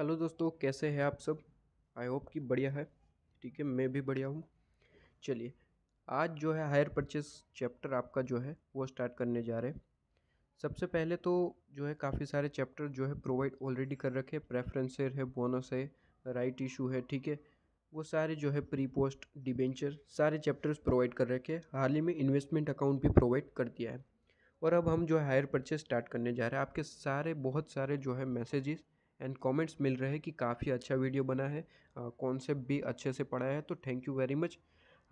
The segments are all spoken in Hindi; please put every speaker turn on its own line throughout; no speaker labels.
हेलो दोस्तों कैसे हैं आप सब आई होप कि बढ़िया है ठीक है मैं भी बढ़िया हूँ चलिए आज जो है हायर परचेस चैप्टर आपका जो है वो स्टार्ट करने जा रहे हैं सबसे पहले तो जो है काफ़ी सारे चैप्टर जो है प्रोवाइड ऑलरेडी कर रखे प्रेफरेंस है बोनस है राइट इशू है ठीक है वो सारे जो है प्री पोस्ट डिबेंचर सारे चैप्टर्स प्रोवाइड कर रखे हाल ही में इन्वेस्टमेंट अकाउंट भी प्रोवाइड कर दिया है और अब हम जो है हायर परचेस स्टार्ट करने जा रहे हैं आपके सारे बहुत सारे जो है मैसेजेस एंड कमेंट्स मिल रहे हैं कि काफ़ी अच्छा वीडियो बना है कॉन्सेप्ट भी अच्छे से पढ़ा है तो थैंक यू वेरी मच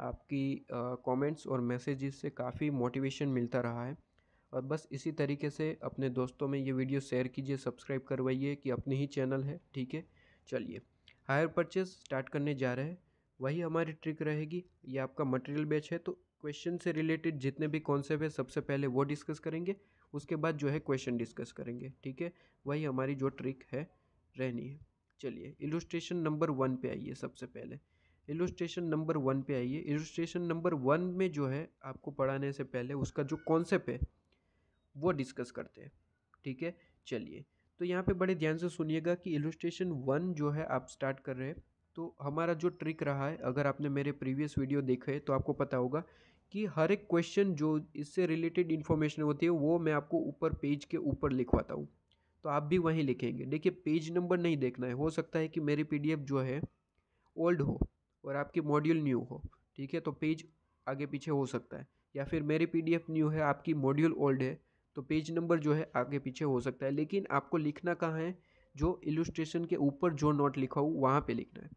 आपकी कमेंट्स और मैसेजेस से काफ़ी मोटिवेशन मिलता रहा है और बस इसी तरीके से अपने दोस्तों में ये वीडियो शेयर कीजिए सब्सक्राइब करवाइए कि अपनी ही चैनल है ठीक है चलिए हायर परचेज स्टार्ट करने जा रहे हैं वही हमारी ट्रिक रहेगी ये आपका मटेरियल बैच है तो क्वेश्चन से रिलेटेड जितने भी कॉन्सेप्ट है सबसे पहले वो डिस्कस करेंगे उसके बाद जो है क्वेश्चन डिस्कस करेंगे ठीक है वही हमारी जो ट्रिक है रहनी है चलिए इलुस्ट्रेशन नंबर वन पे आइए सबसे पहले इलुस्ट्रेशन नंबर वन पे आइए इलुस्ट्रेशन नंबर वन में जो है आपको पढ़ाने से पहले उसका जो कॉन्सेप्ट है वो डिस्कस करते हैं ठीक है चलिए तो यहाँ पे बड़े ध्यान से सुनिएगा कि इलुस्ट्रेशन वन जो है आप स्टार्ट कर रहे हैं तो हमारा जो ट्रिक रहा है अगर आपने मेरे प्रीवियस वीडियो देखे तो आपको पता होगा कि हर एक क्वेश्चन जो इससे रिलेटेड इन्फॉर्मेशन होती है वो मैं आपको ऊपर पेज के ऊपर लिखवाता हूँ तो आप भी वहीं लिखेंगे देखिए पेज नंबर नहीं देखना है हो सकता है कि मेरी पी जो है ओल्ड हो और आपकी मॉड्यूल न्यू हो ठीक है तो पेज आगे पीछे हो सकता है या फिर मेरी पी न्यू है आपकी मॉड्यूल ओल्ड है तो पेज नंबर जो है आगे पीछे हो सकता है लेकिन आपको लिखना कहाँ है जो इलुस्ट्रेशन के ऊपर जो नोट लिखा हो वहाँ पे लिखना है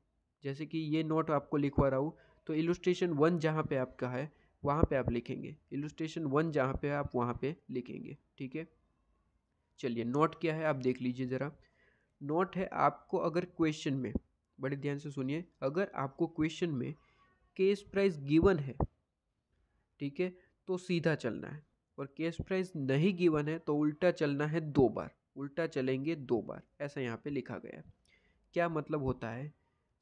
जैसे कि ये नोट आपको लिखवा रहा हूँ तो इलुस्ट्रेशन वन जहाँ पे आपका है वहाँ पे आप लिखेंगे इलुस्ट्रेशन वन जहाँ पे है आप वहाँ पे लिखेंगे ठीक है चलिए नोट क्या है आप देख लीजिए ज़रा नोट है आपको अगर क्वेश्चन में बड़े ध्यान से सुनिए अगर आपको क्वेश्चन में केस प्राइस गिवन है ठीक है तो सीधा चलना है और केस प्राइस नहीं गिवन है तो उल्टा चलना है दो बार उल्टा चलेंगे दो बार ऐसा यहाँ पे लिखा गया है क्या मतलब होता है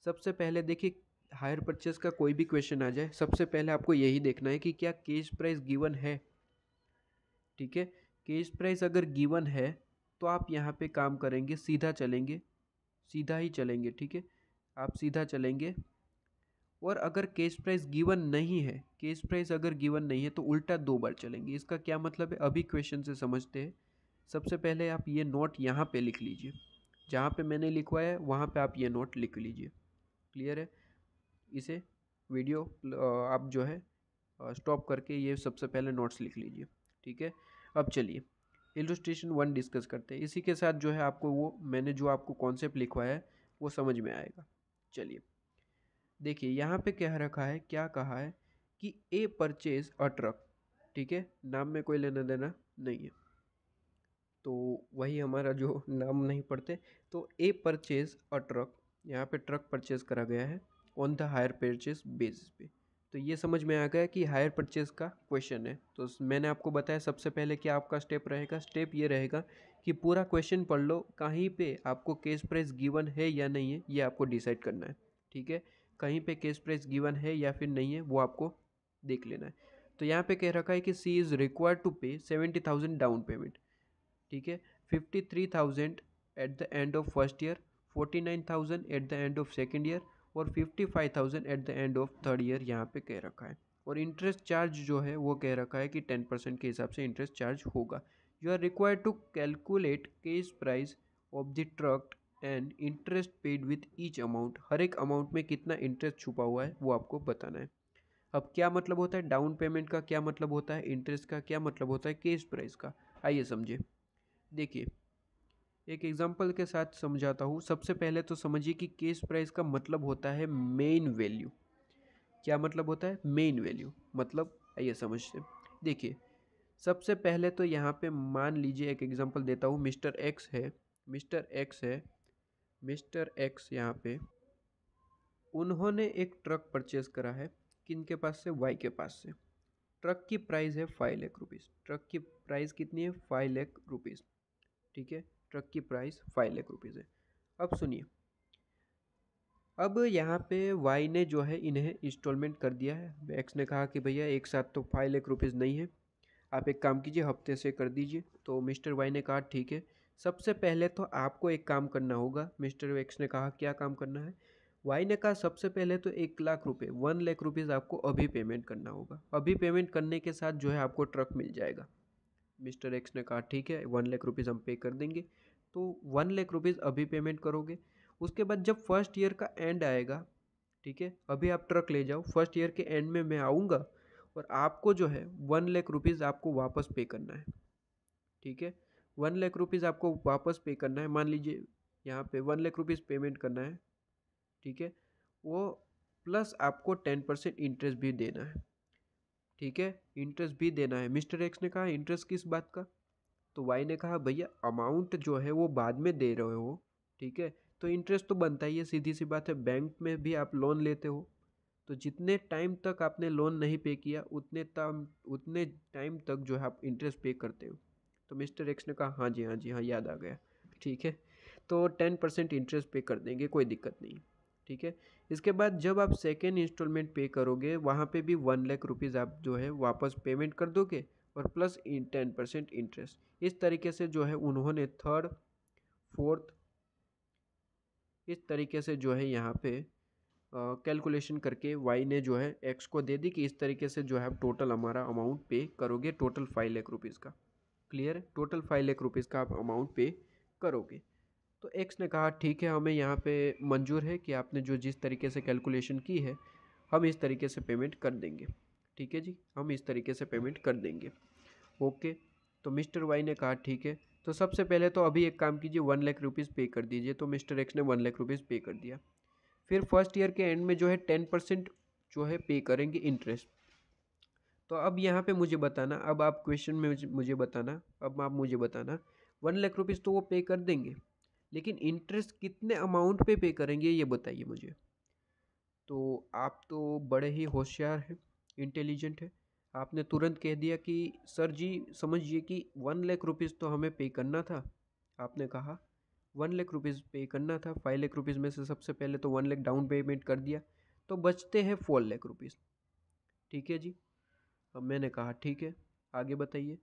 सबसे पहले देखिए हायर परचेज़ का कोई भी क्वेश्चन आ जाए सबसे पहले आपको यही देखना है कि क्या केस प्राइस गिवन है ठीक है केस प्राइस अगर गिवन है तो आप यहाँ पे काम करेंगे सीधा चलेंगे सीधा ही चलेंगे ठीक है आप सीधा चलेंगे और अगर केस प्राइस गिवन नहीं है केस प्राइस अगर गिवन नहीं है तो उल्टा दो बार चलेंगे इसका क्या मतलब है अभी क्वेश्चन से समझते हैं सबसे पहले आप ये नोट यहाँ पे लिख लीजिए जहाँ पे मैंने लिखवाया है वहाँ पे आप ये नोट लिख लीजिए क्लियर है इसे वीडियो आप जो है स्टॉप करके ये सबसे पहले नोट्स लिख लीजिए ठीक है अब चलिए इलस्ट्रेशन वन डिस्कस करते हैं इसी के साथ जो है आपको वो मैंने जो आपको कॉन्सेप्ट लिखवाया है वो समझ में आएगा चलिए देखिए यहाँ पे कह रखा है क्या कहा है कि ए परचेज अ ट्रक ठीक है नाम में कोई लेना देना नहीं है तो वही हमारा जो नाम नहीं पड़ते तो ए परचेज अ ट्रक यहाँ पे ट्रक परचेज करा गया है on the hire purchase basis पे तो ये समझ में आ गया कि हायर परचेज का क्वेश्चन है तो मैंने आपको बताया सबसे पहले कि आपका स्टेप रहेगा स्टेप ये रहेगा कि पूरा क्वेश्चन पढ़ लो कहीं पे आपको केस प्राइस गिवन है या नहीं है ये आपको डिसाइड करना है ठीक है कहीं पे केस प्राइस गिवन है या फिर नहीं है वो आपको देख लेना है तो यहाँ पे कह रखा है कि she is required to pay seventy thousand down payment ठीक है fifty three thousand at the end of first year forty nine thousand at the end of second year और fifty five thousand at the end of third year यहाँ पे कह रखा है और इंटरेस्ट चार्ज जो है वो कह रखा है कि टेन परसेंट के हिसाब से इंटरेस्ट चार्ज होगा you are required to calculate cash price of the truck and interest paid with each amount हर एक अमाउंट में कितना इंटरेस्ट छुपा हुआ है वो आपको बताना है अब क्या मतलब होता है डाउन पेमेंट का क्या मतलब होता है इंटरेस्ट का क्या मतलब होता है केस प्राइस का आइए समझिए देखिए एक एग्जांपल के साथ समझाता हूँ सबसे पहले तो समझिए कि केस प्राइस का मतलब होता है मेन वैल्यू क्या मतलब होता है मेन वैल्यू मतलब आइए समझते देखिए सबसे पहले तो यहाँ पे मान लीजिए एक एग्जांपल देता हूँ मिस्टर एक्स है मिस्टर एक्स है मिस्टर एक्स यहाँ पे उन्होंने एक ट्रक परचेज़ करा है किन के पास से वाई के पास से ट्रक की प्राइस है फाइव लाख रुपीज़ ट्रक की प्राइस कितनी है फाइव लाख रुपीज़ ठीक है ट्रक की प्राइस फाइव लाख रुपीज़ है अब सुनिए अब यहाँ पे वाई ने जो है इन्हें इंस्टॉलमेंट कर दिया है एक्स ने कहा कि भैया एक साथ तो फाइव लाख रुपीज़ नहीं है आप एक काम कीजिए हफ्ते से कर दीजिए तो मिस्टर वाई ने कहा ठीक है सबसे पहले तो आपको एक काम करना होगा मिस्टर एक्स ने कहा क्या काम करना है वाई ने कहा सबसे पहले तो एक लाख रुपये वन लाख रुपीज़ आपको अभी पेमेंट करना होगा अभी पेमेंट करने के साथ जो है आपको ट्रक मिल जाएगा मिस्टर एक्स ने कहा ठीक है वन लाख रुपीज़ हम पे कर देंगे तो वन लाख रुपीज़ अभी पेमेंट करोगे उसके बाद जब फर्स्ट ईयर का एंड आएगा ठीक है अभी आप ट्रक ले जाओ फर्स्ट ईयर के एंड में मैं आऊँगा और आपको जो है वन लाख रुपीज़ आपको वापस पे करना है ठीक है वन लाख रुपीज़ आपको वापस पे करना है मान लीजिए यहाँ पे वन लाख रुपीज़ पेमेंट करना है ठीक है वो प्लस आपको टेन परसेंट इंटरेस्ट भी देना है ठीक है इंटरेस्ट भी देना है मिस्टर एक्स ने कहा इंटरेस्ट किस बात का तो वाई ने कहा भैया अमाउंट जो है वो बाद में दे रहे हो ठीक है तो इंटरेस्ट तो बनता ही है सीधी सी बात है बैंक में भी आप लोन लेते हो तो जितने टाइम तक आपने लोन नहीं पे किया उतने टाइम उतने टाइम तक जो है आप इंटरेस्ट पे करते हो तो मिस्टर एक्स ने कहा हाँ जी हाँ जी हाँ याद आ गया ठीक है तो टेन परसेंट इंटरेस्ट पे कर देंगे कोई दिक्कत नहीं ठीक है इसके बाद जब आप सेकेंड इंस्टॉलमेंट पे करोगे वहाँ पे भी वन लाख रुपीज़ आप जो है वापस पेमेंट कर दोगे और प्लस टेन परसेंट इंटरेस्ट इस तरीके से जो है उन्होंने थर्ड फोर्थ इस तरीके से जो है यहाँ पे कैलकुलेशन करके वाई ने जो है एक्स को दे दी कि इस तरीके से जो है आप टोटल हमारा अमाउंट पे करोगे टोटल फाइव लाख रुपीज़ का clear total five lakh rupees का आप अमाउंट पे करोगे तो एक्स ने कहा ठीक है हमें यहाँ पे मंजूर है कि आपने जो जिस तरीके से कैलकुलेशन की है हम इस तरीके से पेमेंट कर देंगे ठीक है जी हम इस तरीके से पेमेंट कर देंगे ओके तो मिस्टर वाई ने कहा ठीक है तो सबसे पहले तो अभी एक काम कीजिए वन लाख रुपीज़ पे कर दीजिए तो मिस्टर एक्स ने वन लाख रुपीज़ पे कर दिया फिर फर्स्ट ईयर के एंड में जो है टेन परसेंट जो है पे करेंगे इंटरेस्ट तो अब यहाँ पे मुझे बताना अब आप क्वेश्चन में मुझे बताना अब आप मुझे बताना वन लाख रुपीज़ तो वो पे कर देंगे लेकिन इंटरेस्ट कितने अमाउंट पे पे करेंगे ये बताइए मुझे तो आप तो बड़े ही होशियार हैं इंटेलिजेंट हैं आपने तुरंत कह दिया कि सर जी समझिए कि वन लाख रुपीज़ तो हमें पे करना था आपने कहा वन लाख रुपीज़ पे करना था फाइव लाख रुपीज़ में से सबसे पहले तो वन लाख डाउन पेमेंट कर दिया तो बचते हैं फोर लाख रुपीज़ ठीक है जी अब मैंने कहा ठीक है आगे बताइए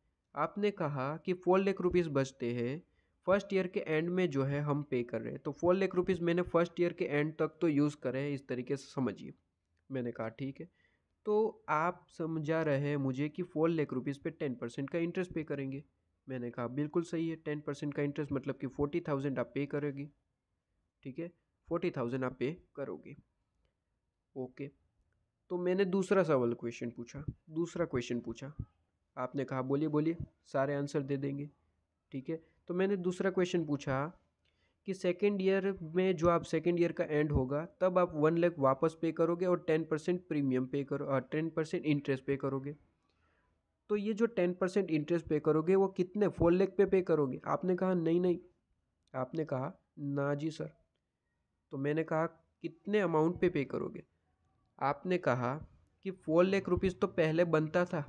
आपने कहा कि फोर लाख रुपीज़ बचते हैं फर्स्ट ईयर के एंड में जो है हम पे कर रहे हैं तो फोर लेख रुपीज़ मैंने फर्स्ट ईयर के एंड तक तो यूज़ करे हैं इस तरीके से समझिए मैंने कहा ठीक है तो आप समझा रहे हैं मुझे कि फोर लेख रुपीज़ पे टेन परसेंट का इंटरेस्ट पे करेंगे मैंने कहा बिल्कुल सही है टेन परसेंट का इंटरेस्ट मतलब कि फोर्टी थाउजेंड आप पे करेगी ठीक है फोर्टी थाउजेंड आप पे करोगे ओके तो मैंने दूसरा सवाल क्वेश्चन पूछा दूसरा क्वेश्चन पूछा आपने कहा बोलिए बोलिए सारे आंसर दे देंगे ठीक है तो मैंने दूसरा क्वेश्चन पूछा कि सेकेंड ईयर में जो आप सेकेंड ईयर का एंड होगा तब आप वन लैख वापस पे करोगे और टेन परसेंट प्रीमियम पे करो टेन परसेंट इंटरेस्ट पे करोगे तो ये जो टेन परसेंट इंटरेस्ट पे करोगे वो कितने फोर लैख पे पे करोगे आपने कहा नहीं नहीं आपने कहा ना जी सर तो मैंने कहा कितने अमाउंट पे पे करोगे आपने कहा कि फोर लैख रुपीज़ तो पहले बनता था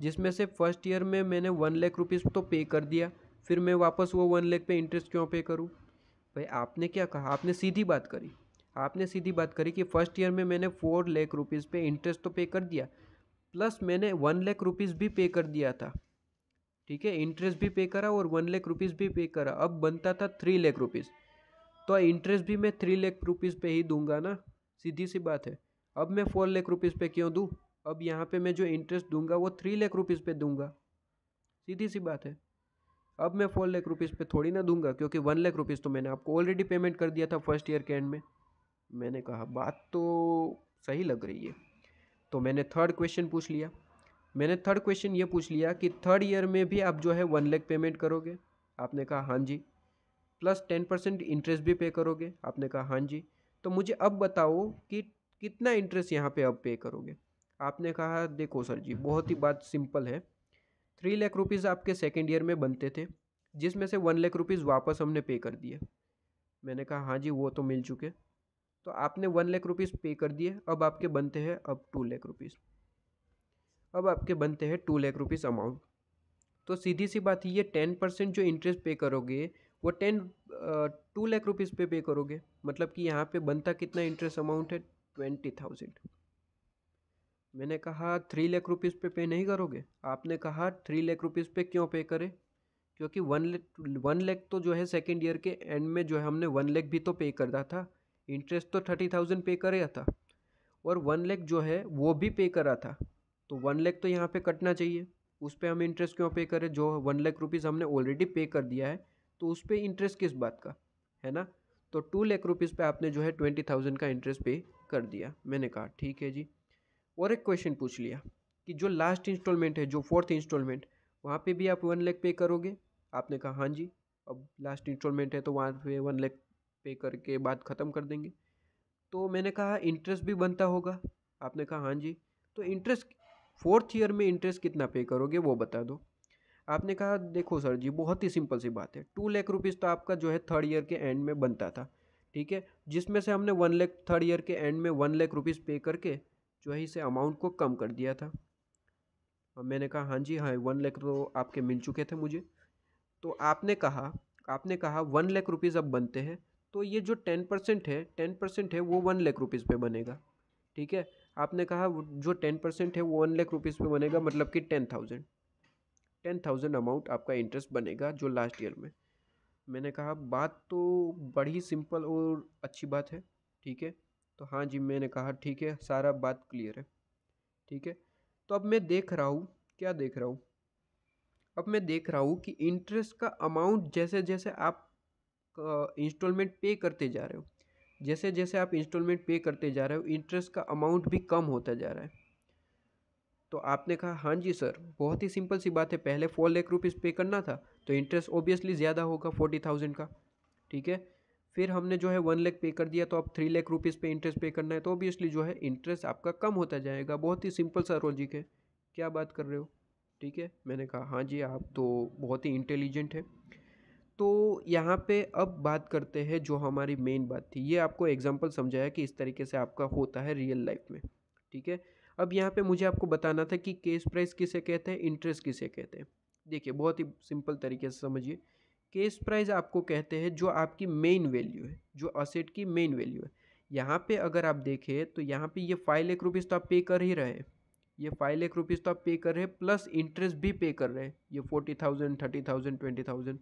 जिसमें से फर्स्ट ईयर में मैंने वन लैख रुपीज़ तो पे कर दिया फिर मैं वापस वो वन लेख पे इंटरेस्ट क्यों पे करूँ भाई आपने क्या कहा आपने सीधी बात करी आपने सीधी बात करी कि फ़र्स्ट ईयर में मैंने फोर लेख रुपीज़ पे इंटरेस्ट तो पे कर दिया प्लस मैंने वन लेख रुपीज़ भी पे कर दिया था ठीक है इंटरेस्ट भी पे करा और वन लाख रुपीज़ भी पे करा अब बनता था थ्री लेख रुपीज़ तो इंटरेस्ट भी मैं थ्री लाख रुपीज़ पे ही दूंगा ना सीधी सी बात है अब मैं फोर लेख रुपीज़ पे क्यों दूँ अब यहाँ पे मैं जो इंटरेस्ट दूंगा वो थ्री लाख रुपीज़ पे दूंगा सीधी सी बात है अब मैं फोर लाख रुपीज़ पे थोड़ी ना दूंगा क्योंकि वन लाख रुपीज़ तो मैंने आपको ऑलरेडी पेमेंट कर दिया था फर्स्ट ईयर के एंड में मैंने कहा बात तो सही लग रही है तो मैंने थर्ड क्वेश्चन पूछ लिया मैंने थर्ड क्वेश्चन ये पूछ लिया कि थर्ड ईयर में भी आप जो है वन लाख पेमेंट करोगे आपने कहा हाँ जी प्लस टेन परसेंट इंटरेस्ट भी पे करोगे आपने कहा हाँ जी तो मुझे अब बताओ कि कितना इंटरेस्ट यहाँ पे अब पे करोगे आपने कहा देखो सर जी बहुत ही बात सिंपल है थ्री लाख रुपीज़ आपके सेकेंड ईयर में बनते थे जिसमें से वन लाख रुपीज़ वापस हमने पे कर दिए मैंने कहा हाँ जी वो तो मिल चुके तो आपने वन लाख रुपीज़ पे कर दिए अब आपके बनते हैं अब टू लाख रुपीज़ अब आपके बनते हैं टू लाख रुपीज़ अमाउंट तो सीधी सी बात ये टेन परसेंट जो इंटरेस्ट पे करोगे वो टेन टू लाख रुपीज़ पे पे करोगे मतलब कि यहाँ पे बनता कितना इंटरेस्ट अमाउंट है ट्वेंटी थाउजेंड मैंने कहा थ्री लाख रुपीज़ पे पे नहीं करोगे आपने कहा थ्री लाख रुपीज़ पे क्यों पे करें क्योंकि वन लेख वन लेख तो जो है सेकेंड ईयर के एंड में जो है हमने वन लेख भी तो पे कर रहा था इंटरेस्ट तो थर्टी थाउजेंड पे रहा था और वन लेख जो है वो भी पे करा था तो वन लेख तो यहाँ पे कटना चाहिए उस पर हम इंटरेस्ट क्यों पे करें जो वन लाख रुपीज़ हमने ऑलरेडी पे कर दिया है तो उस पर इंटरेस्ट किस बात का है ना तो टू लेख रुपीज़ पर आपने जो है ट्वेंटी थाउजेंड का इंटरेस्ट पे कर दिया मैंने कहा ठीक है जी और एक क्वेश्चन पूछ लिया कि जो लास्ट इंस्टॉलमेंट है जो फोर्थ इंस्टॉलमेंट वहाँ पे भी आप वन लेख पे करोगे आपने कहा हाँ जी अब लास्ट इंस्टॉलमेंट है तो वहाँ पे वन लेख पे करके बात ख़त्म कर देंगे तो मैंने कहा इंटरेस्ट भी बनता होगा आपने कहा हाँ जी तो इंटरेस्ट फोर्थ ईयर में इंटरेस्ट कितना पे करोगे वो बता दो आपने कहा देखो सर जी बहुत ही सिंपल सी बात है टू लेख रुपीज़ तो आपका जो है थर्ड ईयर के एंड में बनता था ठीक है जिसमें से हमने वन लेख थर्ड ईयर के एंड में वन लेख रुपीज़ पे करके जो है इसे अमाउंट को कम कर दिया था और मैंने कहा हाँ जी हाँ वन लाख तो आपके मिल चुके थे मुझे तो आपने कहा आपने कहा वन लाख रुपीज़ अब बनते हैं तो ये जो टेन परसेंट है टेन परसेंट है वो वन लाख रुपीज़ पे बनेगा ठीक है आपने कहा जो टेन परसेंट है वो वन लाख रुपीज़ पे बनेगा मतलब कि ten thousand ten thousand amount आपका इंटरेस्ट बनेगा जो लास्ट ईयर में मैंने कहा बात तो बड़ी सिंपल और अच्छी बात है ठीक है तो हाँ जी मैंने कहा ठीक है सारा बात क्लियर है ठीक है तो अब मैं देख रहा हूँ क्या देख रहा हूँ अब मैं देख रहा हूँ कि इंटरेस्ट का अमाउंट जैसे जैसे आप इंस्टॉलमेंट पे करते जा रहे हो जैसे जैसे आप इंस्टॉलमेंट पे करते जा रहे हो इंटरेस्ट का अमाउंट भी कम होता जा रहा है तो आपने कहा हाँ जी सर बहुत ही सिंपल सी बात है पहले फोर लाख रुपीज़ पे करना था तो इंटरेस्ट ऑब्वियसली ज़्यादा होगा फोर्टी थाउजेंड का ठीक है फिर हमने जो है वन लेख पे कर दिया तो आप थ्री लेख रुपीज़ पे इंटरेस्ट पे करना है तो ऑब्वियसली जो है इंटरेस्ट आपका कम होता जाएगा बहुत ही सिंपल सा लॉजिक है क्या बात कर रहे हो ठीक है मैंने कहा हाँ जी आप तो बहुत ही इंटेलिजेंट है तो यहाँ पे अब बात करते हैं जो हमारी मेन बात थी ये आपको एग्जांपल समझाया कि इस तरीके से आपका होता है रियल लाइफ में ठीक है अब यहाँ पे मुझे आपको बताना था कि केस प्राइस किसे कहते हैं इंटरेस्ट किसे कहते हैं देखिए बहुत ही सिंपल तरीके से समझिए केस प्राइस आपको कहते हैं जो आपकी मेन वैल्यू है जो असेट की मेन वैल्यू है यहाँ पे अगर आप देखें तो यहाँ पे ये फाइव लाख रुपीज़ तो आप पे कर ही रहे हैं ये फाइव लाख रुपीज़ तो आप पे कर रहे हैं प्लस इंटरेस्ट भी पे कर रहे हैं ये forty thousand thirty thousand twenty thousand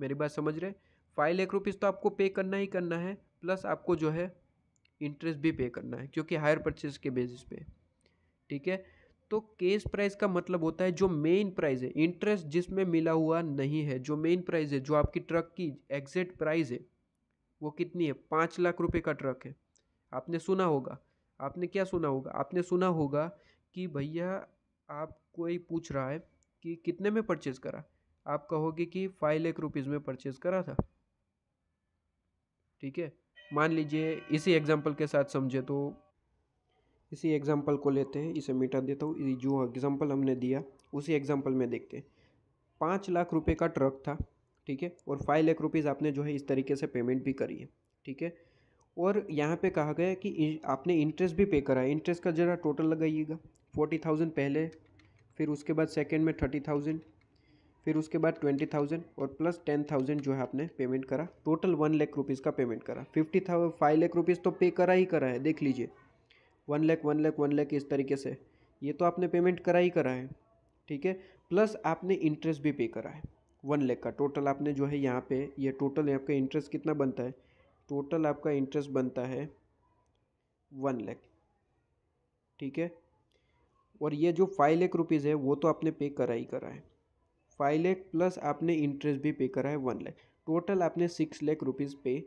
मेरी बात समझ रहे फाइव लाख रुपीज़ तो आपको पे करना ही करना है प्लस आपको जो है इंटरेस्ट भी पे करना है क्योंकि हायर परचेज के बेसिस पे ठीक है तो केस प्राइस का मतलब होता है जो मेन प्राइस है इंटरेस्ट जिसमें मिला हुआ नहीं है जो मेन प्राइस है जो आपकी ट्रक की एग्जैक्ट प्राइस है वो कितनी है पाँच लाख रुपए का ट्रक है आपने सुना होगा आपने क्या सुना होगा आपने सुना होगा कि भैया आप कोई पूछ रहा है कि कितने में परचेज़ करा आप कहोगे कि फाइव लाख रुपीज़ में परचेज़ करा था ठीक है मान लीजिए इसी एग्जाम्पल के साथ समझे तो इसी एग्जाम्पल को लेते हैं इसे मिटा देता हूँ जो एग्जाम्पल हमने दिया उसी एग्जाम्पल में देखते हैं पाँच लाख रुपये का ट्रक था ठीक है और फाइव लाख रुपीज़ आपने जो है इस तरीके से पेमेंट भी करी है ठीक है और यहाँ पे कहा गया कि आपने इंटरेस्ट भी पे करा है इंटरेस्ट का ज़रा टोटल लगाइएगा फोर्टी थाउजेंड पहले फिर उसके बाद सेकेंड में थर्टी थाउजेंड फिर उसके बाद ट्वेंटी थाउजेंड और प्लस टेन थाउजेंड जो है आपने पेमेंट करा टोटल वन लाख रुपीज़ का पेमेंट करा fifty thousand five lakh rupees तो पे करा ही करा है देख लीजिए one lakh one lakh one lakh इस तरीके से ये तो आपने पेमेंट करा ही करा है ठीक है प्लस आपने इंटरेस्ट भी पे करा है वन लैख का टोटल आपने जो है यहाँ पे ये टोटल आपका इंटरेस्ट कितना बनता है टोटल आपका इंटरेस्ट बनता है वन लैख ठीक है और ये जो फाइव लैख रुपीज़ है वो तो आपने पे करा ही करा है फाइव लैख प्लस आपने इंटरेस्ट भी पे करा है वन लैख टोटल आपने सिक्स लैख रुपीज़ पे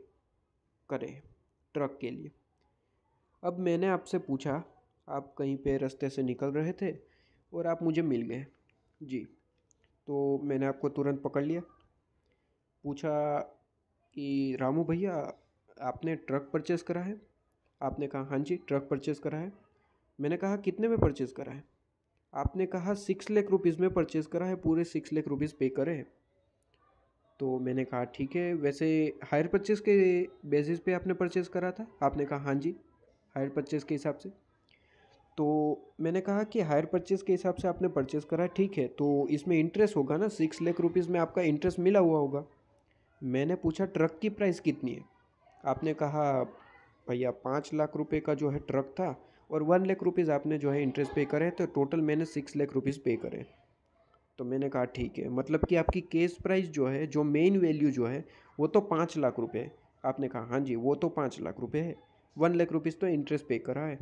करे ट्रक के लिए अब मैंने आपसे पूछा आप कहीं पे रास्ते से निकल रहे थे और आप मुझे मिल गए जी तो मैंने आपको तुरंत पकड़ लिया पूछा कि रामू भैया आपने ट्रक परचेस करा है आपने कहा हाँ जी ट्रक परचेस करा है मैंने कहा कितने में परचेस करा है आपने कहा सिक्स लेख रुपीज़ में परचेस करा है पूरे सिक्स लेख रुपीज़ पे करे हैं तो मैंने कहा ठीक है वैसे हायर परचेज़ के बेसिस पे आपने परचेस करा था आपने कहा हाँ जी हायर परचेज़ के हिसाब से तो मैंने कहा कि हायर परचेज़ के हिसाब से आपने परचेज़ करा ठीक है तो इसमें इंटरेस्ट होगा ना सिक्स लाख रुपीज़ में आपका इंटरेस्ट मिला हुआ होगा मैंने पूछा ट्रक की प्राइस कितनी है आपने कहा भैया पाँच लाख रुपए का जो है ट्रक था और वन लाख रुपीज़ आपने जो है इंटरेस्ट पे करे तो टोटल मैंने सिक्स लाख रुपीज़ पे करे तो मैंने कहा ठीक है मतलब कि आपकी केस प्राइस जो है जो मेन वैल्यू जो है वो तो पाँच लाख रुपये है आपने कहा हाँ जी वो तो पाँच लाख रुपये है वन लाख रुपीज़ तो इंटरेस्ट पे करा है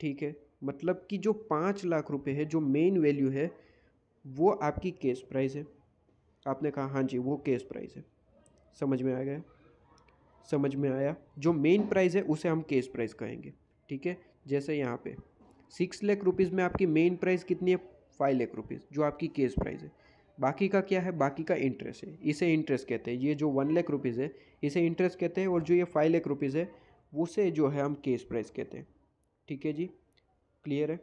ठीक है मतलब कि जो पाँच लाख रुपए है जो मेन वैल्यू है वो आपकी केस प्राइस है आपने कहा हाँ जी वो केस प्राइस है समझ में आ गया समझ में आया जो मेन प्राइस है उसे हम केस प्राइस कहेंगे ठीक है जैसे यहाँ पे सिक्स लाख रुपीज़ में आपकी मेन प्राइस कितनी है फाइव लाख रुपीज़ जो आपकी केस प्राइस है बाकी का क्या है बाकी का इंटरेस्ट है इसे इंटरेस्ट कहते हैं ये जो वन लाख रुपीज़ है इसे इंटरेस्ट कहते हैं और जो ये फाइव लाख रुपीज़ है उसे जो है हम केस प्राइस कहते हैं ठीक है जी क्लियर है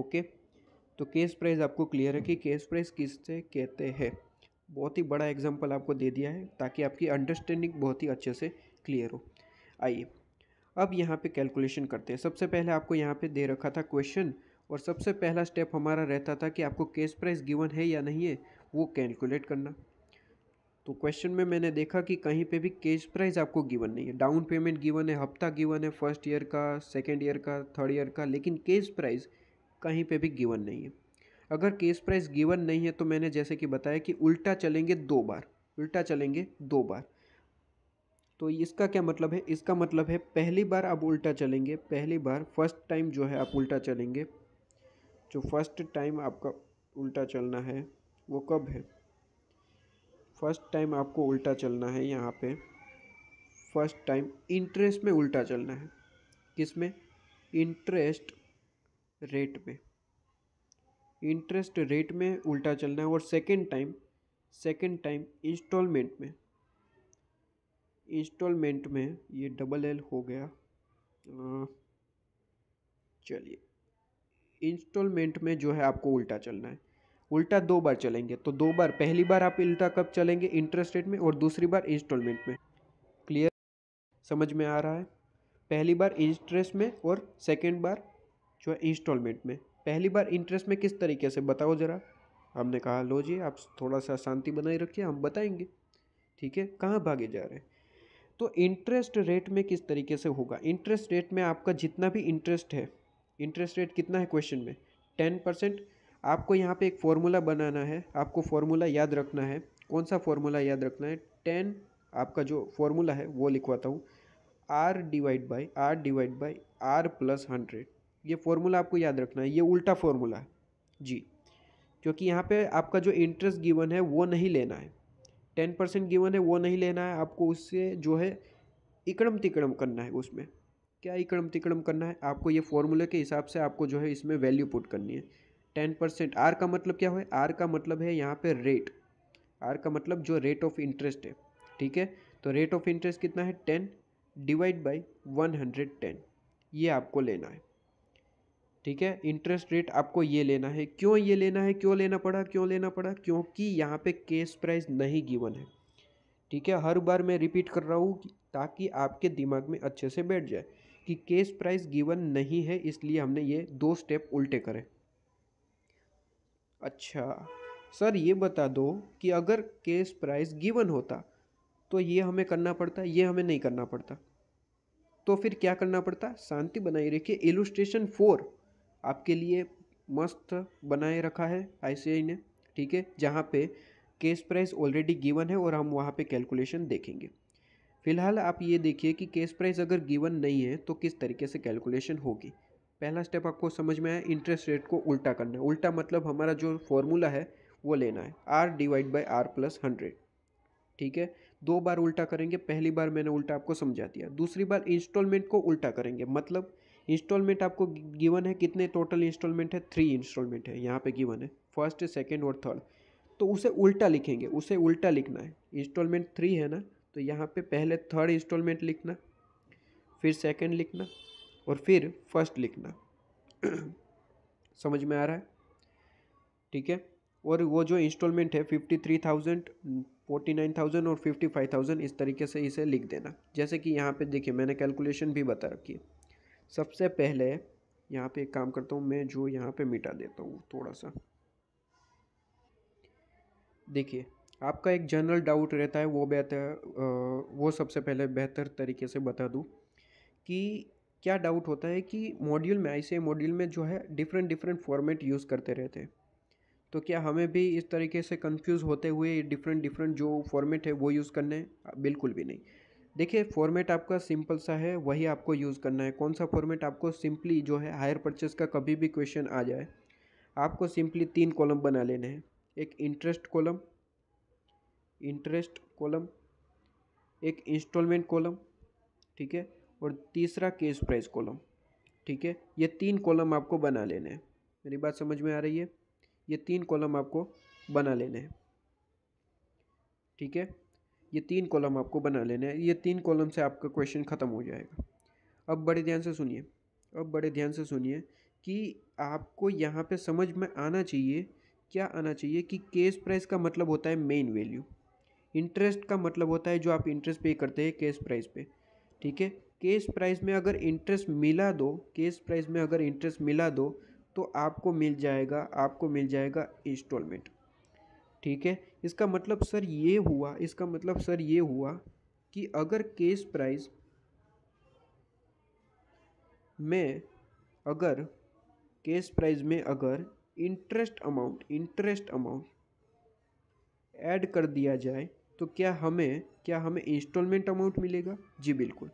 ओके तो केस प्राइस आपको क्लियर है कि केस प्राइस किससे कहते हैं बहुत ही बड़ा एग्जाम्पल आपको दे दिया है ताकि आपकी अंडरस्टैंडिंग बहुत ही अच्छे से क्लियर हो आइए अब यहाँ पे कैलकुलेशन करते हैं सबसे पहले आपको यहाँ पे दे रखा था क्वेश्चन और सबसे पहला स्टेप हमारा रहता था कि आपको केस प्राइस गिवन है या नहीं है वो कैलकुलेट करना तो क्वेश्चन में मैंने देखा कि कहीं पे भी कैश प्राइस आपको गिवन नहीं है डाउन पेमेंट गिवन है हफ्ता गिवन है फर्स्ट ईयर का सेकेंड ईयर का थर्ड ईयर का लेकिन कैश प्राइस कहीं पे भी गिवन नहीं है अगर कैश प्राइस गिवन नहीं है तो मैंने जैसे कि बताया कि उल्टा चलेंगे दो बार उल्टा चलेंगे दो बार तो इसका क्या मतलब है इसका मतलब है पहली बार आप उल्टा चलेंगे पहली बार फर्स्ट टाइम जो है आप उल्टा चलेंगे जो फर्स्ट टाइम आपका उल्टा चलना है वो कब है फर्स्ट टाइम आपको उल्टा चलना है यहाँ पे फर्स्ट टाइम इंटरेस्ट में उल्टा चलना है किस में इंटरेस्ट रेट में इंटरेस्ट रेट में उल्टा चलना है और second time second time instalment में इंस्टॉलमेंट में ये डबल एल हो गया चलिए इंस्टॉलमेंट में जो है आपको उल्टा चलना है उल्टा दो बार चलेंगे तो दो बार पहली बार आप उल्टा कब चलेंगे इंटरेस्ट रेट में और दूसरी बार इंस्टॉलमेंट में क्लियर समझ में आ रहा है पहली बार इंटरेस्ट में और सेकेंड बार जो है इंस्टॉलमेंट में पहली बार इंटरेस्ट में किस तरीके से बताओ ज़रा हमने कहा लो जी आप थोड़ा सा शांति बनाए रखिए हम बताएंगे ठीक है कहाँ भागे जा रहे हैं तो इंटरेस्ट रेट में किस तरीके से होगा इंटरेस्ट रेट में आपका जितना भी इंटरेस्ट है इंटरेस्ट रेट कितना है क्वेश्चन में टेन परसेंट आपको यहाँ पे एक फॉर्मूला बनाना है आपको फॉर्मूला याद रखना है कौन सा फॉर्मूला याद रखना है टेन आपका जो फॉर्मूला है वो लिखवाता हूँ R divide by R divide by R plus hundred ये फॉर्मूला आपको याद रखना है ये उल्टा फॉर्मूला है जी क्योंकि यहाँ पे आपका जो इंटरेस्ट गिवन है वो नहीं लेना है टेन परसेंट गिवन है वो नहीं लेना है आपको उससे जो है इकड़म तिकड़म करना है उसमें क्या इकड़म तिकड़म करना है आपको ये फॉर्मूले के हिसाब से आपको जो है इसमें वैल्यू पुट करनी है टेन परसेंट आर का मतलब क्या है आर का मतलब है यहाँ पे रेट आर का मतलब जो रेट ऑफ इंटरेस्ट है ठीक है तो रेट ऑफ इंटरेस्ट कितना है ten divide by one hundred ten ये आपको लेना है ठीक है इंटरेस्ट रेट आपको ये लेना है क्यों ये लेना है क्यों लेना पड़ा क्यों लेना पड़ा क्योंकि यहाँ पे कैश प्राइस नहीं गिवन है ठीक है हर बार मैं रिपीट कर रहा हूँ ताकि आपके दिमाग में अच्छे से बैठ जाए कि कैश प्राइस गिवन नहीं है इसलिए हमने ये दो स्टेप उल्टे करें अच्छा सर ये बता दो कि अगर केस प्राइस गिवन होता तो ये हमें करना पड़ता ये हमें नहीं करना पड़ता तो फिर क्या करना पड़ता शांति बनाए रखिए एलुस्ट्रेशन फोर आपके लिए मस्त बनाए रखा है आई ने ठीक है जहाँ पे केस प्राइस ऑलरेडी गिवन है और हम वहाँ पे कैलकुलेशन देखेंगे फिलहाल आप ये देखिए कि केस प्राइस अगर गिवन नहीं है तो किस तरीके से कैलकुलेशन होगी पहला स्टेप आपको समझ में आया इंटरेस्ट रेट को उल्टा करना है उल्टा मतलब हमारा जो फॉर्मूला है वो लेना है R divide by R plus hundred ठीक है दो बार उल्टा करेंगे पहली बार मैंने उल्टा आपको समझा दिया दूसरी बार इंस्टॉलमेंट को उल्टा करेंगे मतलब इंस्टॉलमेंट आपको गिवन है कितने टोटल इंस्टॉलमेंट है थ्री इंस्टॉलमेंट है यहाँ पे गिवन है फर्स्ट सेकेंड और थर्ड तो उसे उल्टा लिखेंगे उसे उल्टा लिखना है इंस्टॉलमेंट थ्री है ना तो यहाँ पे पहले थर्ड इंस्टॉलमेंट लिखना फिर सेकेंड लिखना और फिर फर्स्ट लिखना समझ में आ रहा है ठीक है और वो जो इंस्टॉलमेंट है fifty three thousand forty nine thousand और फिफ्टी फाइव थाउजेंड इस तरीके से इसे लिख देना जैसे कि यहाँ पे देखिए मैंने कैलकुलेशन भी बता रखी है सबसे पहले यहाँ पे एक काम करता हूँ मैं जो यहाँ पे मिटा देता हूँ थोड़ा सा देखिए आपका एक जनरल डाउट रहता है वो बेहतर वो सबसे पहले बेहतर तरीके से बता दूँ कि क्या डाउट होता है कि मॉड्यूल में ऐसे मॉड्यूल में जो है डिफरेंट डिफरेंट फॉर्मेट यूज़ करते रहते हैं तो क्या हमें भी इस तरीके से कंफ्यूज होते हुए डिफरेंट डिफरेंट जो फॉर्मेट है वो यूज़ करने बिल्कुल भी नहीं देखिए फॉर्मेट आपका सिंपल सा है वही आपको यूज़ करना है कौन सा फॉर्मेट आपको सिंपली जो है हायर परचेस का कभी भी क्वेश्चन आ जाए आपको सिंपली तीन कॉलम बना लेने हैं एक इंटरेस्ट कॉलम इंटरेस्ट कॉलम एक इंस्टॉलमेंट कॉलम ठीक है और तीसरा केस प्राइस कॉलम ठीक है ये तीन कॉलम आपको बना लेने हैं मेरी बात समझ में आ रही है ये तीन कॉलम आपको बना लेने हैं ठीक है ये तीन कॉलम आपको बना लेने हैं ये तीन कॉलम से आपका क्वेश्चन ख़त्म हो जाएगा अब बड़े ध्यान से सुनिए अब बड़े ध्यान से सुनिए कि आपको यहाँ पे समझ में आना चाहिए क्या आना चाहिए कि केस प्राइस का मतलब होता है मेन वैल्यू इंटरेस्ट का मतलब होता है जो आप इंटरेस्ट पे करते हैं केस प्राइस पे ठीक है केस प्राइस में अगर इंटरेस्ट मिला दो केस प्राइस में अगर इंटरेस्ट मिला दो तो आपको मिल जाएगा आपको मिल जाएगा इंस्टॉलमेंट ठीक है इसका मतलब सर ये हुआ इसका मतलब सर ये हुआ कि अगर केस प्राइस में अगर केस प्राइस में अगर interest amount interest amount add कर दिया जाए तो क्या हमें क्या हमें इंस्टॉलमेंट अमाउंट मिलेगा जी बिल्कुल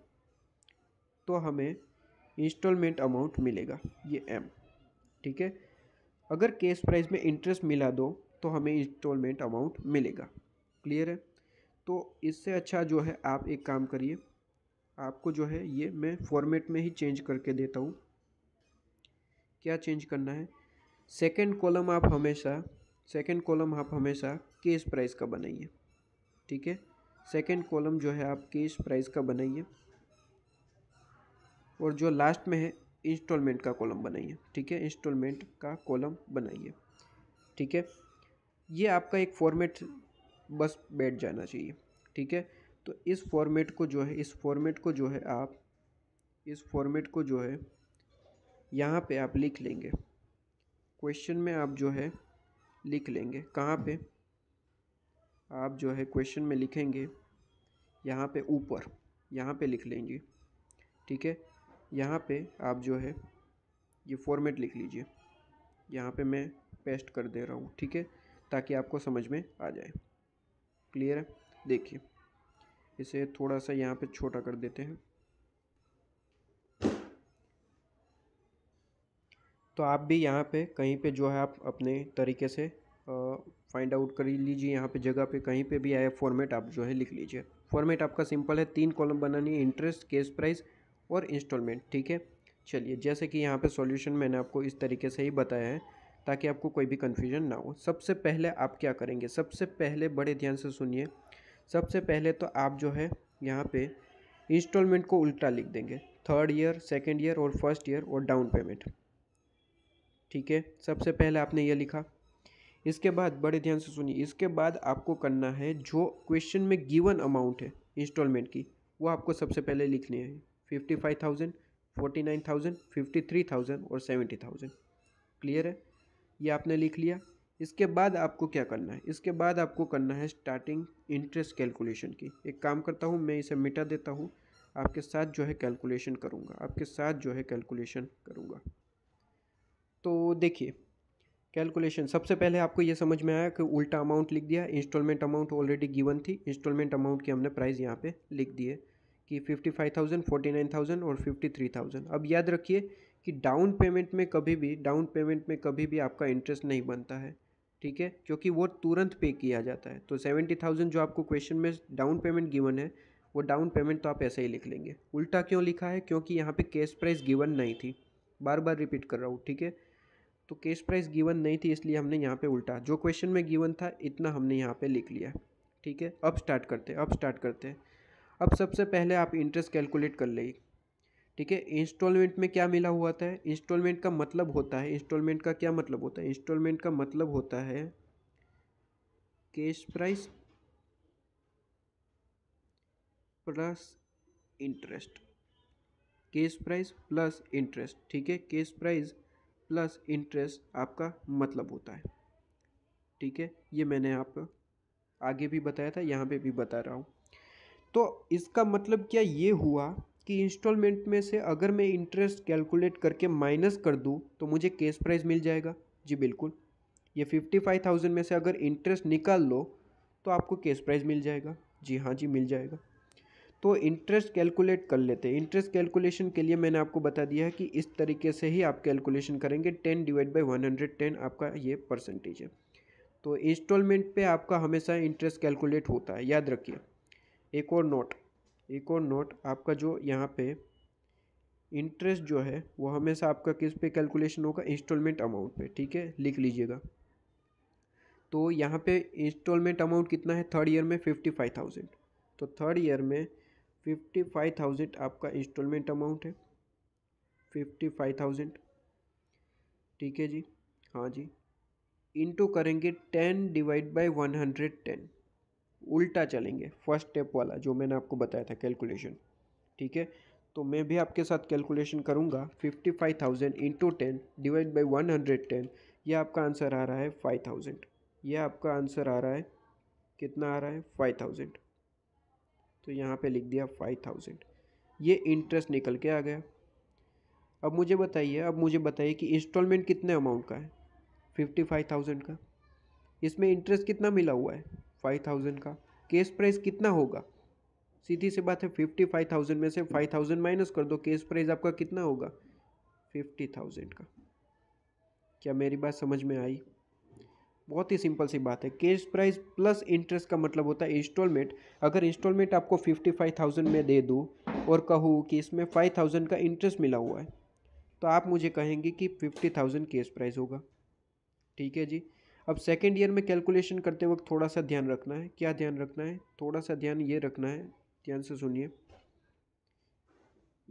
तो हमें इंस्टॉलमेंट अमाउंट मिलेगा ये एम ठीक है अगर केस प्राइस में इंटरेस्ट मिला दो तो हमें इंस्टॉलमेंट अमाउंट मिलेगा क्लियर है तो इससे अच्छा जो है आप एक काम करिए आपको जो है ये मैं फॉर्मेट में ही चेंज करके देता हूँ क्या चेंज करना है सेकेंड कॉलम आप हमेशा सेकेंड कॉलम आप हमेशा केस प्राइस का बनाइए ठीक है सेकेंड कॉलम जो है आप केस प्राइस का बनाइए और जो लास्ट में है इंस्टॉलमेंट का कॉलम बनाइए ठीक है इंस्टॉलमेंट का कॉलम बनाइए ठीक है ये आपका एक फॉर्मेट बस बैठ जाना चाहिए ठीक है तो इस फॉर्मेट को जो है इस फॉर्मेट को जो है आप इस फॉर्मेट को जो है यहाँ पे आप लिख लेंगे क्वेश्चन में आप जो है लिख लेंगे कहाँ पे आप जो है क्वेश्चन में लिखेंगे यहाँ पे ऊपर यहाँ पे लिख लेंगे ठीक है यहाँ पे आप जो है ये फॉर्मेट लिख लीजिए यहाँ पे मैं पेस्ट कर दे रहा हूँ ठीक है ताकि आपको समझ में आ जाए क्लियर है देखिए इसे थोड़ा सा यहाँ पे छोटा कर देते हैं तो आप भी यहाँ पे कहीं पे जो है आप अपने तरीके से फाइंड आउट कर लीजिए यहाँ पे जगह पे कहीं पे भी आए फॉर्मेट आप जो है लिख लीजिए फॉर्मेट आपका सिंपल है तीन कॉलम बनानी है इंटरेस्ट केस प्राइस और इंस्टॉलमेंट ठीक है चलिए जैसे कि यहाँ पे सॉल्यूशन मैंने आपको इस तरीके से ही बताया है ताकि आपको कोई भी कन्फ्यूजन ना हो सबसे पहले आप क्या करेंगे सबसे पहले बड़े ध्यान से सुनिए सबसे पहले तो आप जो है यहाँ पे इंस्टॉलमेंट को उल्टा लिख देंगे थर्ड ईयर सेकेंड ईयर और फर्स्ट ईयर और डाउन पेमेंट ठीक है सबसे पहले आपने ये लिखा इसके बाद बड़े ध्यान से सुनिए इसके बाद आपको करना है जो क्वेश्चन में गिवन अमाउंट है इंस्टॉलमेंट की वो आपको सबसे पहले लिखनी है fifty five thousand forty nine thousand fifty three thousand और सेवेंटी थाउजेंड क्लियर है ये आपने लिख लिया इसके बाद आपको क्या करना है इसके बाद आपको करना है स्टार्टिंग इंटरेस्ट कैलकुलेशन की एक काम करता हूँ मैं इसे मिटा देता हूँ आपके साथ जो है कैलकुलेशन करूँगा आपके साथ जो है कैलकुलेशन करूँगा तो देखिए कैलकुलेशन सबसे पहले आपको ये समझ में आया कि उल्टा अमाउंट लिख दिया इंस्टॉलमेंट अमाउंट ऑलरेडी गिवन थी इंस्टॉलमेंट अमाउंट की हमने प्राइस यहाँ पे लिख दिए कि fifty five thousand forty nine thousand और फिफ्टी थ्री थाउजेंड अब याद रखिए कि डाउन पेमेंट में कभी भी डाउन पेमेंट में कभी भी आपका इंटरेस्ट नहीं बनता है ठीक है क्योंकि वो तुरंत पे किया जाता है तो सेवेंटी थाउजेंड जो आपको क्वेश्चन में डाउन पेमेंट गिवन है वो डाउन पेमेंट तो आप ऐसे ही लिख लेंगे उल्टा क्यों लिखा है क्योंकि यहाँ पर कैश प्राइस गिवन नहीं थी बार बार रिपीट कर रहा हूँ ठीक है तो कैश प्राइस गिवन नहीं थी इसलिए हमने यहाँ पर उल्टा जो क्वेश्चन में गिवन था इतना हमने यहाँ पर लिख लिया ठीक है अब स्टार्ट करते हैं अब स्टार्ट करते हैं अब सबसे पहले आप इंटरेस्ट कैलकुलेट कर लें ठीक है इंस्टॉलमेंट में क्या मिला हुआ था इंस्टॉलमेंट का मतलब होता है इंस्टॉलमेंट का क्या मतलब होता है इंस्टॉलमेंट का मतलब होता है cash price plus interest cash price plus interest ठीक है केस प्राइस प्लस इंटरेस्ट आपका मतलब होता है ठीक है ये मैंने आप आगे भी बताया था यहाँ पे भी बता रहा हूँ तो इसका मतलब क्या ये हुआ कि इंस्टॉलमेंट में से अगर मैं इंटरेस्ट कैलकुलेट करके माइनस कर दूँ तो मुझे कैश प्राइस मिल जाएगा जी बिल्कुल ये फिफ्टी फाइव थाउजेंड में से अगर इंटरेस्ट निकाल लो तो आपको कैश प्राइस मिल जाएगा जी हाँ जी मिल जाएगा तो इंटरेस्ट कैलकुलेट कर लेते हैं इंटरेस्ट कैलकुलेशन के लिए मैंने आपको बता दिया है कि इस तरीके से ही आप कैलकुलेशन करेंगे ten divide by one hundred ten आपका ये परसेंटेज है तो इंस्टॉलमेंट पे आपका हमेशा इंटरेस्ट कैलकुलेट होता है याद रखिए एक और नोट एक और नोट आपका जो यहाँ पे इंटरेस्ट जो है वो हमेशा आपका किस पे कैलकुलेशन होगा इंस्टॉलमेंट अमाउंट पे ठीक है लिख लीजिएगा तो यहाँ पे इंस्टॉलमेंट अमाउंट कितना है थर्ड ईयर में फिफ्टी फाइव थाउजेंड तो थर्ड ईयर में फिफ्टी फाइव थाउजेंड आपका इंस्टॉलमेंट अमाउंट है फिफ्टी फाइव थाउजेंड ठीक है जी हाँ जी इंटू करेंगे ten divide by one hundred ten उल्टा चलेंगे फर्स्ट स्टेप वाला जो मैंने आपको बताया था कैलकुलेशन ठीक है तो मैं भी आपके साथ कैलकुलेशन करूँगा fifty five thousand into ten divide by one hundred ten यह आपका आंसर आ रहा है फाइव थाउजेंड यह आपका आंसर आ रहा है कितना आ रहा है फाइव थाउजेंड तो यहाँ पे लिख दिया फाइव थाउजेंड ये इंटरेस्ट निकल के आ गया अब मुझे बताइए अब मुझे बताइए कि इंस्टॉलमेंट कितने अमाउंट का है फिफ्टी फाइव थाउजेंड का इसमें इंटरेस्ट कितना मिला हुआ है फाइव थाउजेंड का केस प्राइस कितना होगा सीधी सी बात है फिफ्टी फाइव थाउजेंड में से फाइव थाउजेंड माइनस कर दो केस प्राइस आपका कितना होगा फिफ्टी थाउजेंड का क्या मेरी बात समझ में आई बहुत ही सिंपल सी बात है कैश प्राइस प्लस इंटरेस्ट का मतलब होता है इंस्टॉलमेंट अगर इंस्टॉलमेंट आपको फिफ्टी फाइव थाउजेंड में दे दूँ और कहूँ कि इसमें फाइव थाउजेंड का इंटरेस्ट मिला हुआ है तो आप मुझे कहेंगे कि फिफ्टी थाउजेंड केस प्राइस होगा ठीक है जी अब सेकेंड ईयर में कैलकुलेशन करते वक्त थोड़ा सा ध्यान रखना है क्या ध्यान रखना है थोड़ा सा ध्यान ये रखना है ध्यान से सुनिए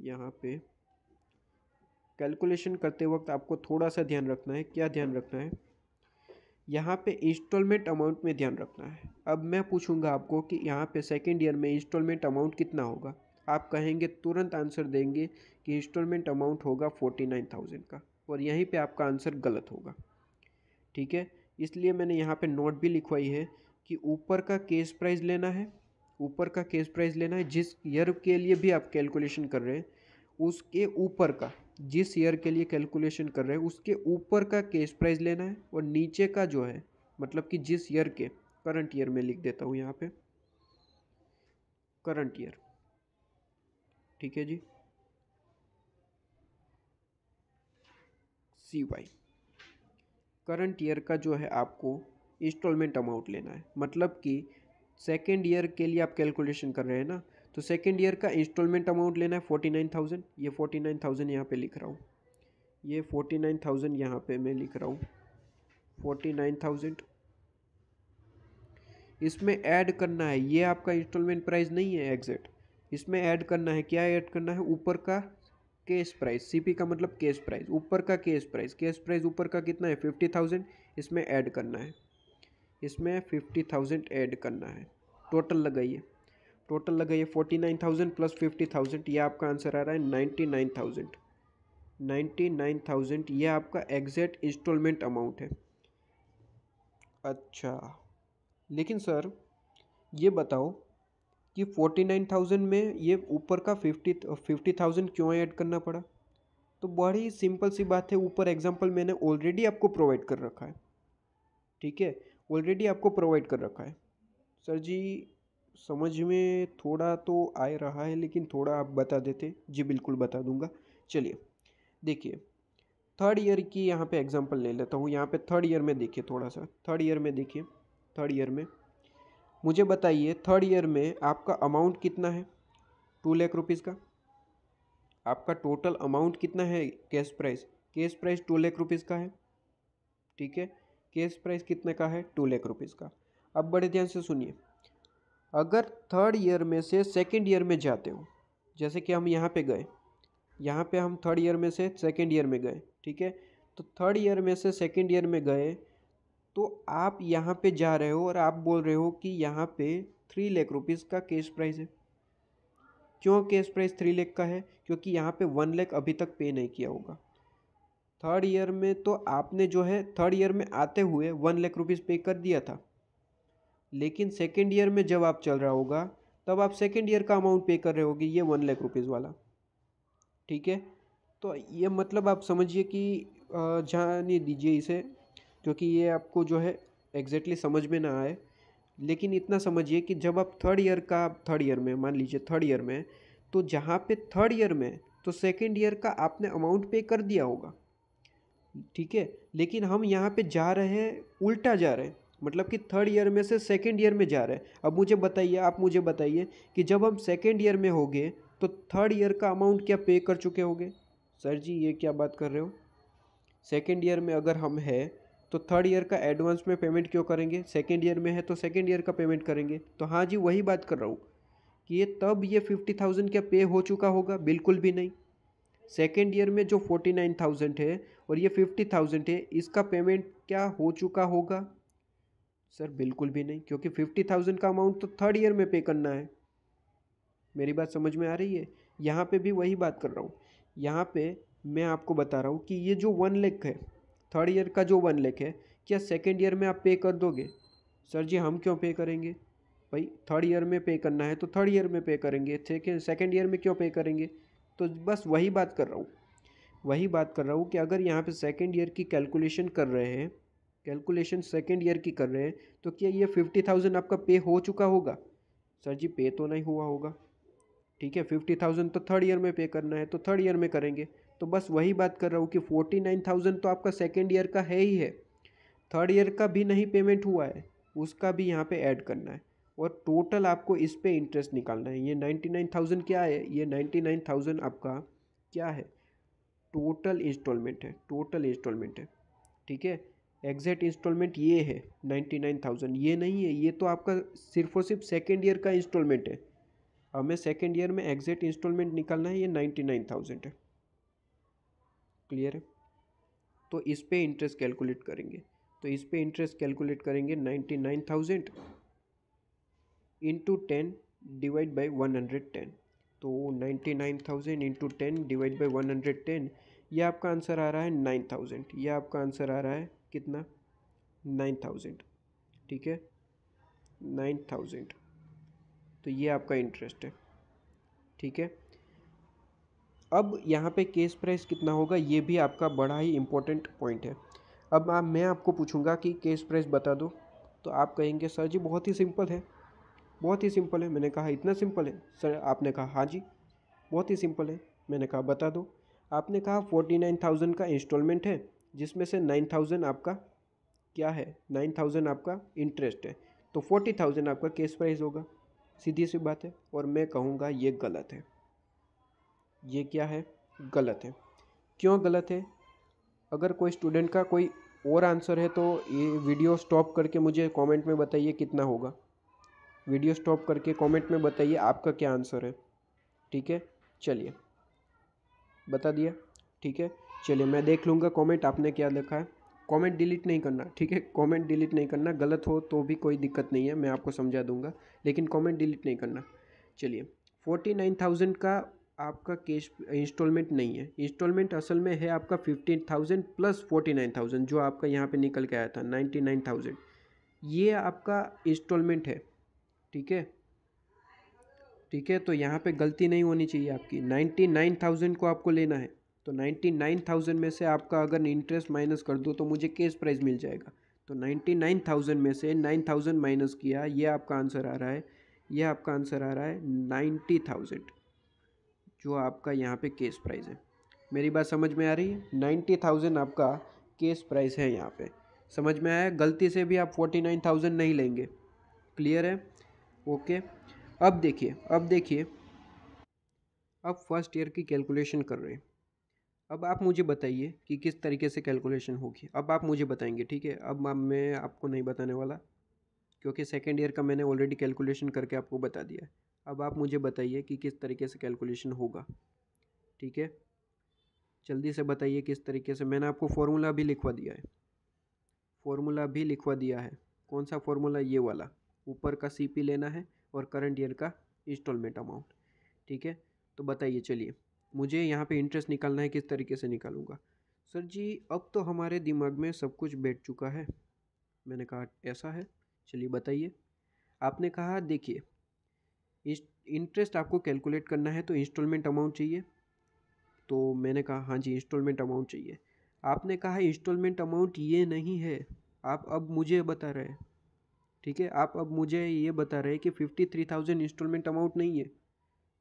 यहाँ पे कैलकुलेशन करते वक्त आपको थोड़ा सा ध्यान रखना है क्या ध्यान रखना है यहाँ पे इंस्टॉलमेंट अमाउंट में ध्यान रखना है अब मैं पूछूंगा आपको कि यहाँ पे सेकेंड ईयर में इंस्टॉलमेंट अमाउंट कितना होगा आप कहेंगे तुरंत आंसर देंगे कि इंस्टॉलमेंट अमाउंट होगा फोर्टी नाइन थाउजेंड का और यहीं पे आपका आंसर गलत होगा ठीक है इसलिए मैंने यहाँ पे नोट भी लिखवाई है कि ऊपर का केस प्राइस लेना है ऊपर का केस प्राइस लेना है जिस ईयर के लिए भी आप कैलकुलेशन कर रहे हैं उसके ऊपर का जिस ईयर के लिए कैलकुलेशन कर रहे हैं उसके ऊपर का केस प्राइस लेना है और नीचे का जो है मतलब कि जिस ईयर के करंट ईयर में लिख देता हूँ यहाँ पे करंट ईयर ठीक है जी सी वाई करंट ईयर का जो है आपको इंस्टॉलमेंट अमाउंट लेना है मतलब कि सेकेंड ईयर के लिए आप कैलकुलेशन कर रहे हैं ना तो सेकेंड ईयर का इंस्टॉलमेंट अमाउंट लेना है फोर्टी नाइन थाउजेंड ये फोर्टी नाइन थाउजेंड यहाँ पर लिख रहा हूँ ये फोर्टी नाइन थाउजेंड यहाँ पर मैं लिख रहा हूँ फोर्टी नाइन थाउजेंड इसमें ऐड करना है ये आपका इंस्टॉलमेंट प्राइस नहीं है एग्जैक्ट इसमें ऐड करना है क्या ऐड करना है ऊपर का केस प्राइस सीपी का मतलब केस प्राइस ऊपर का केस प्राइस केस प्राइस ऊपर का कितना है फिफ्टी थाउजेंड इसमें ऐड करना है इसमें फिफ्टी थाउजेंड ऐड करना है टोटल लगाइए टोटल लगाइए forty nine thousand plus fifty thousand यह आपका आंसर आ रहा है ninety nine thousand ninety nine thousand यह आपका एग्जैक्ट इंस्टॉलमेंट अमाउंट है अच्छा लेकिन सर ये बताओ कि फोर्टी नाइन थाउजेंड में ये ऊपर का फिफ्टी फिफ्टी थाउजेंड क्यों ऐड करना पड़ा तो बड़ी सिंपल सी बात है ऊपर एग्जांपल मैंने ऑलरेडी आपको प्रोवाइड कर रखा है ठीक है ऑलरेडी आपको प्रोवाइड कर रखा है सर जी समझ में थोड़ा तो आ रहा है लेकिन थोड़ा आप बता देते जी बिल्कुल बता दूंगा चलिए देखिए थर्ड ईयर की यहाँ पे एग्जांपल ले लेता हूँ यहाँ पे थर्ड ईयर में देखिए थोड़ा सा थर्ड ईयर में देखिए थर्ड ईयर में मुझे बताइए थर्ड ईयर में आपका अमाउंट कितना है टू लाख रुपीज़ का आपका टोटल अमाउंट कितना है cash price cash price two lakh rupees का है ठीक है कैश प्राइस कितने का है टू लाख रुपीज़ का अब बड़े ध्यान से सुनिए अगर थर्ड ईयर में से सेकेंड ईयर में जाते हो जैसे कि हम यहाँ पे गए यहाँ पे हम थर्ड ईयर में से सेकेंड ईयर में गए ठीक है तो थर्ड ईयर में से सेकेंड ईयर में गए तो आप यहाँ पे जा रहे हो और आप बोल रहे हो कि यहाँ पे थ्री लेख रुपीज़ का कैश प्राइस है क्यों कैश प्राइस थ्री लेख का है क्योंकि यहाँ पे वन लेख अभी तक पे नहीं किया होगा थर्ड ईयर में तो आपने जो है थर्ड ईयर में आते हुए वन लेख रुपीज़ पे कर दिया था लेकिन सेकेंड ईयर में जब आप चल रहा होगा तब आप सेकेंड ईयर का अमाउंट पे कर रहे होगे ये वन लाख रुपीज़ वाला ठीक है तो ये मतलब आप समझिए कि जाने दीजिए इसे क्योंकि ये आपको जो है एग्जैक्टली समझ में ना आए लेकिन इतना समझिए कि जब आप थर्ड ईयर का थर्ड ईयर में मान लीजिए थर्ड ईयर में तो जहाँ पे थर्ड ईयर में तो सेकेंड ईयर का आपने अमाउंट पे कर दिया होगा ठीक है लेकिन हम यहाँ पे जा रहे हैं उल्टा जा रहे हैं मतलब कि थर्ड ईयर में से सेकेंड ईयर में जा रहे हैं अब मुझे बताइए आप मुझे बताइए कि जब हम सेकेंड ईयर में होंगे तो थर्ड ईयर का अमाउंट क्या पे कर चुके होंगे सर जी ये क्या बात कर रहे हो सेकेंड ईयर में अगर हम हैं तो थर्ड ईयर का एडवांस में पेमेंट क्यों करेंगे सेकेंड ईयर में है तो सेकेंड ईयर का पेमेंट करेंगे तो हाँ जी वही बात कर रहा हूँ कि ये तब ये फिफ्टी थाउजेंड क्या पे हो चुका होगा बिल्कुल भी नहीं सेकेंड ईयर में जो फोर्टी नाइन थाउजेंड है और ये फिफ्टी थाउजेंड है इसका पेमेंट क्या हो चुका होगा सर बिल्कुल भी नहीं क्योंकि फिफ्टी थाउजेंड का अमाउंट तो थर्ड ईयर में पे करना है मेरी बात समझ में आ रही है यहाँ पे भी वही बात कर रहा हूँ यहाँ पे मैं आपको बता रहा हूँ कि ये जो वन लेख है थर्ड ईयर का जो वन लेख है क्या सेकेंड ईयर में आप पे कर दोगे सर जी हम क्यों पे करेंगे भाई थर्ड ईयर में पे करना है तो थर्ड ईयर में पे करेंगे सेकेंड ईयर में क्यों पे करेंगे तो बस वही बात कर रहा हूँ वही बात कर रहा हूँ कि अगर यहाँ पे सेकेंड ईयर की कैलकुलेशन कर रहे हैं कैलकुलेशन सेकेंड ईयर की कर रहे हैं तो क्या ये फिफ्टी थाउजेंड आपका पे हो चुका होगा सर जी पे तो नहीं हुआ होगा ठीक है फिफ्टी थाउजेंड तो थर्ड ईयर में पे करना है तो थर्ड ईयर में करेंगे तो बस वही बात कर रहा हूँ कि फोर्टी नाइन थाउजेंड तो आपका सेकेंड ईयर का है ही है थर्ड ईयर का भी नहीं पेमेंट हुआ है उसका भी यहाँ पे ऐड करना है और टोटल आपको इस पे इंटरेस्ट निकालना है ये नाइन्टी नाइन थाउजेंड क्या है ये नाइन्टी नाइन थाउजेंड आपका क्या है टोटल इंस्टॉलमेंट है टोटल इंस्टॉलमेंट है ठीक है एग्जैक्ट इंस्टॉलमेंट ये है नाइन्टी नाइन थाउजेंड ये नहीं है ये तो आपका सिर्फ और सिर्फ सेकेंड ईयर का इंस्टॉलमेंट है हमें सेकेंड ईयर में एग्जैक्ट इंस्टॉलमेंट निकालना है ये नाइन्टी नाइन थाउजेंड है क्लियर है तो इस पे इंटरेस्ट कैलकुलेट करेंगे तो इस पे इंटरेस्ट कैलकुलेट करेंगे ninety nine thousand into ten divide by one hundred ten तो ninety nine thousand into ten divide by one hundred ten यह आपका आंसर आ रहा है नाइन थाउजेंड यह आपका आंसर आ रहा है कितना नाइन थाउजेंड ठीक है नाइन थाउजेंड तो ये आपका इंटरेस्ट है ठीक है अब यहाँ पे केस प्राइस कितना होगा ये भी आपका बड़ा ही इम्पोर्टेंट पॉइंट है अब आप मैं आपको पूछूंगा कि केस प्राइस बता दो तो आप कहेंगे सर जी बहुत ही सिंपल है बहुत ही सिंपल है मैंने कहा इतना सिंपल है सर आपने कहा हाँ जी बहुत ही सिंपल है मैंने कहा बता दो आपने कहा फोर्टी नाइन थाउजेंड का इंस्टॉलमेंट है जिसमें से नाइन थाउजेंड आपका क्या है नाइन थाउजेंड आपका इंटरेस्ट है तो फोर्टी थाउजेंड आपका केस प्राइस होगा सीधी सी बात है और मैं कहूँगा ये गलत है ये क्या है गलत है क्यों गलत है अगर कोई स्टूडेंट का कोई और आंसर है तो ये वीडियो स्टॉप करके मुझे कमेंट में बताइए कितना होगा वीडियो स्टॉप करके कमेंट में बताइए आपका क्या आंसर है ठीक है चलिए बता दिया ठीक है चलिए मैं देख लूँगा कमेंट आपने क्या लिखा है कमेंट डिलीट नहीं करना ठीक है कमेंट डिलीट नहीं करना गलत हो तो भी कोई दिक्कत नहीं है मैं आपको समझा दूँगा लेकिन कॉमेंट डिलीट नहीं करना चलिए फोर्टी नाइन थाउजेंड का आपका कैश इंस्टॉलमेंट नहीं है इंस्टॉलमेंट असल में है आपका fifteen thousand plus forty nine thousand जो आपका यहाँ पे निकल के आया था नाइन्टी नाइन थाउजेंड ये आपका इंस्टॉलमेंट है ठीक है ठीक है तो यहाँ पे गलती नहीं होनी चाहिए आपकी नाइन्टी नाइन थाउजेंड को आपको लेना है तो नाइन्टी नाइन थाउजेंड में से आपका अगर इंटरेस्ट माइनस कर दो तो मुझे कैश प्राइस मिल जाएगा तो नाइन्टी नाइन थाउजेंड में से नाइन थाउजेंड माइनस किया ये आपका आंसर आ रहा है यह आपका आंसर आ रहा है नाइन्टी थाउजेंड जो आपका यहाँ पे केस प्राइस है मेरी बात समझ में आ रही है नाइन्टी थाउजेंड आपका केस प्राइस है यहाँ पे समझ में आया गलती से भी आप फोर्टी नाइन थाउजेंड नहीं लेंगे क्लियर है ओके अब देखिए अब देखिए अब फर्स्ट ईयर की कैलकुलेशन कर रहे हैं अब आप मुझे बताइए कि किस तरीके से कैलकुलेशन होगी अब आप मुझे बताएंगे ठीक है अब मैं आपको नहीं बताने वाला क्योंकि सेकेंड ईयर का मैंने ऑलरेडी कैलकुलेशन करके आपको बता दिया है अब आप मुझे बताइए कि किस तरीके से कैलकुलेशन होगा ठीक है जल्दी से बताइए किस तरीके से मैंने आपको फॉर्मूला भी लिखवा दिया है फॉर्मूला भी लिखवा दिया है कौन सा फॉर्मूला ये वाला ऊपर का सीपी लेना है और करंट ईयर का इंस्टॉलमेंट अमाउंट ठीक है तो बताइए चलिए मुझे यहाँ पे इंटरेस्ट निकालना है किस तरीके से निकालूंगा सर जी अब तो हमारे दिमाग में सब कुछ बैठ चुका है मैंने कहा ऐसा है चलिए बताइए आपने कहा देखिए इंटरेस्ट आपको कैलकुलेट करना है तो इंस्टॉलमेंट अमाउंट चाहिए तो मैंने कहा हाँ जी इंस्टॉलमेंट अमाउंट चाहिए आपने कहा इंस्टॉलमेंट अमाउंट ये नहीं है आप अब मुझे बता रहे हैं ठीक है आप अब मुझे ये बता रहे हैं कि fifty three thousand installment amount नहीं है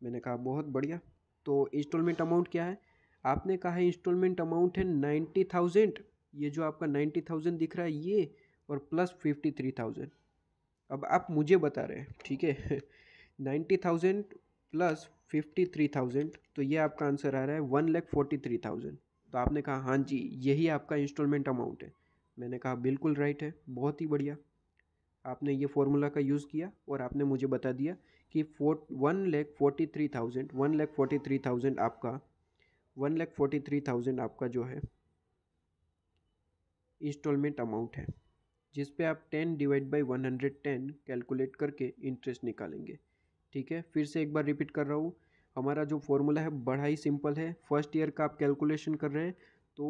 मैंने कहा बहुत बढ़िया तो इंस्टॉलमेंट अमाउंट क्या है आपने कहा इंस्टॉलमेंट अमाउंट है नाइन्टी थाउजेंड ये जो आपका नाइन्टी थाउजेंड दिख रहा है ये और प्लस फिफ्टी थ्री थाउजेंड अब आप मुझे बता रहे हैं ठीक है ninety thousand plus fifty three thousand तो ये आपका आंसर आ रहा है one lakh forty three thousand तो आपने कहा हाँ जी यही आपका इंस्टॉलमेंट अमाउंट है मैंने कहा बिल्कुल राइट है बहुत ही बढ़िया आपने ये फॉर्मूला का यूज़ किया और आपने मुझे बता दिया कि four one lakh forty three thousand one lakh forty three thousand आपका one lakh forty three thousand आपका जो है इंस्टॉलमेंट अमाउंट है जिस पे आप ten divide by one hundred ten calculate करके इंटरेस्ट निकालेंगे ठीक है फिर से एक बार रिपीट कर रहा हूँ हमारा जो फॉर्मूला है बड़ा ही सिंपल है फर्स्ट ईयर का आप कैलकुलेशन कर रहे हैं तो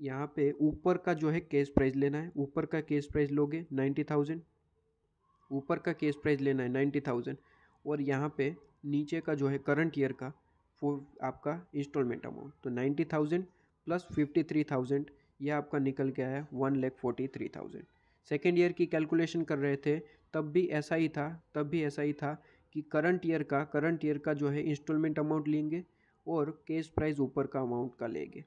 यहाँ पे ऊपर का जो है कैश प्राइस लेना है ऊपर का कैश प्राइस लोगे नाइन्टी थाउजेंड ऊपर का कैश प्राइस लेना है नाइन्टी थाउजेंड और यहाँ पे नीचे का जो है करंट ईयर का आपका इंस्टॉलमेंट अमाउंट तो ninety thousand plus fifty three thousand ये आपका निकल के आया one lakh forty three thousand second year की कैलकुलेशन कर रहे थे तब भी ऐसा ही था तब भी ऐसा ही था कि करंट ईयर का करंट ईयर का जो है इंस्टॉलमेंट अमाउंट लेंगे और केस प्राइस ऊपर का अमाउंट का लेंगे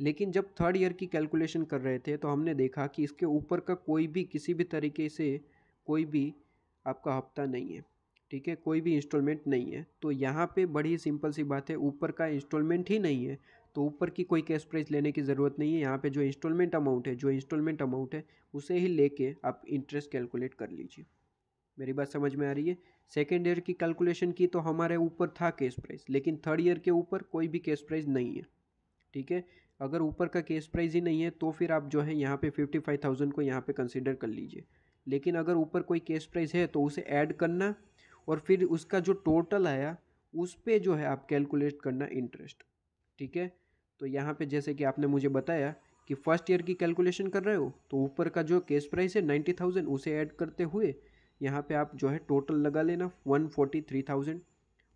लेकिन जब थर्ड ईयर की कैलकुलेशन कर रहे थे तो हमने देखा कि इसके ऊपर का कोई भी किसी भी तरीके से कोई भी आपका हफ्ता नहीं है ठीक है कोई भी इंस्टॉलमेंट नहीं है तो यहाँ पे बड़ी सिंपल सी बात है ऊपर का इंस्टॉलमेंट ही नहीं है तो ऊपर की कोई कैश प्राइस लेने की ज़रूरत नहीं है यहाँ पे जो इंस्टॉलमेंट अमाउंट है जो इंस्टॉलमेंट अमाउंट है उसे ही लेके आप इंटरेस्ट कैलकुलेट कर लीजिए मेरी बात समझ में आ रही है सेकेंड ईयर की कैलकुलेशन की तो हमारे ऊपर था केस प्राइस लेकिन थर्ड ईयर के ऊपर कोई भी केस प्राइस नहीं है ठीक है अगर ऊपर का केस प्राइस ही नहीं है तो फिर आप जो है यहाँ पे फिफ्टी फाइव थाउजेंड को यहाँ पे कंसिडर कर लीजिए लेकिन अगर ऊपर कोई केस प्राइस है तो उसे ऐड करना और फिर उसका जो टोटल आया उस पर जो है आप कैलकुलेट करना इंटरेस्ट ठीक है तो यहाँ पर जैसे कि आपने मुझे बताया कि फर्स्ट ईयर की कैलकुलेशन कर रहे हो तो ऊपर का जो केस प्राइस है नाइन्टी थाउजेंड उसे ऐड करते हुए यहाँ पे आप जो है टोटल लगा लेना वन फोर्टी थ्री थाउजेंड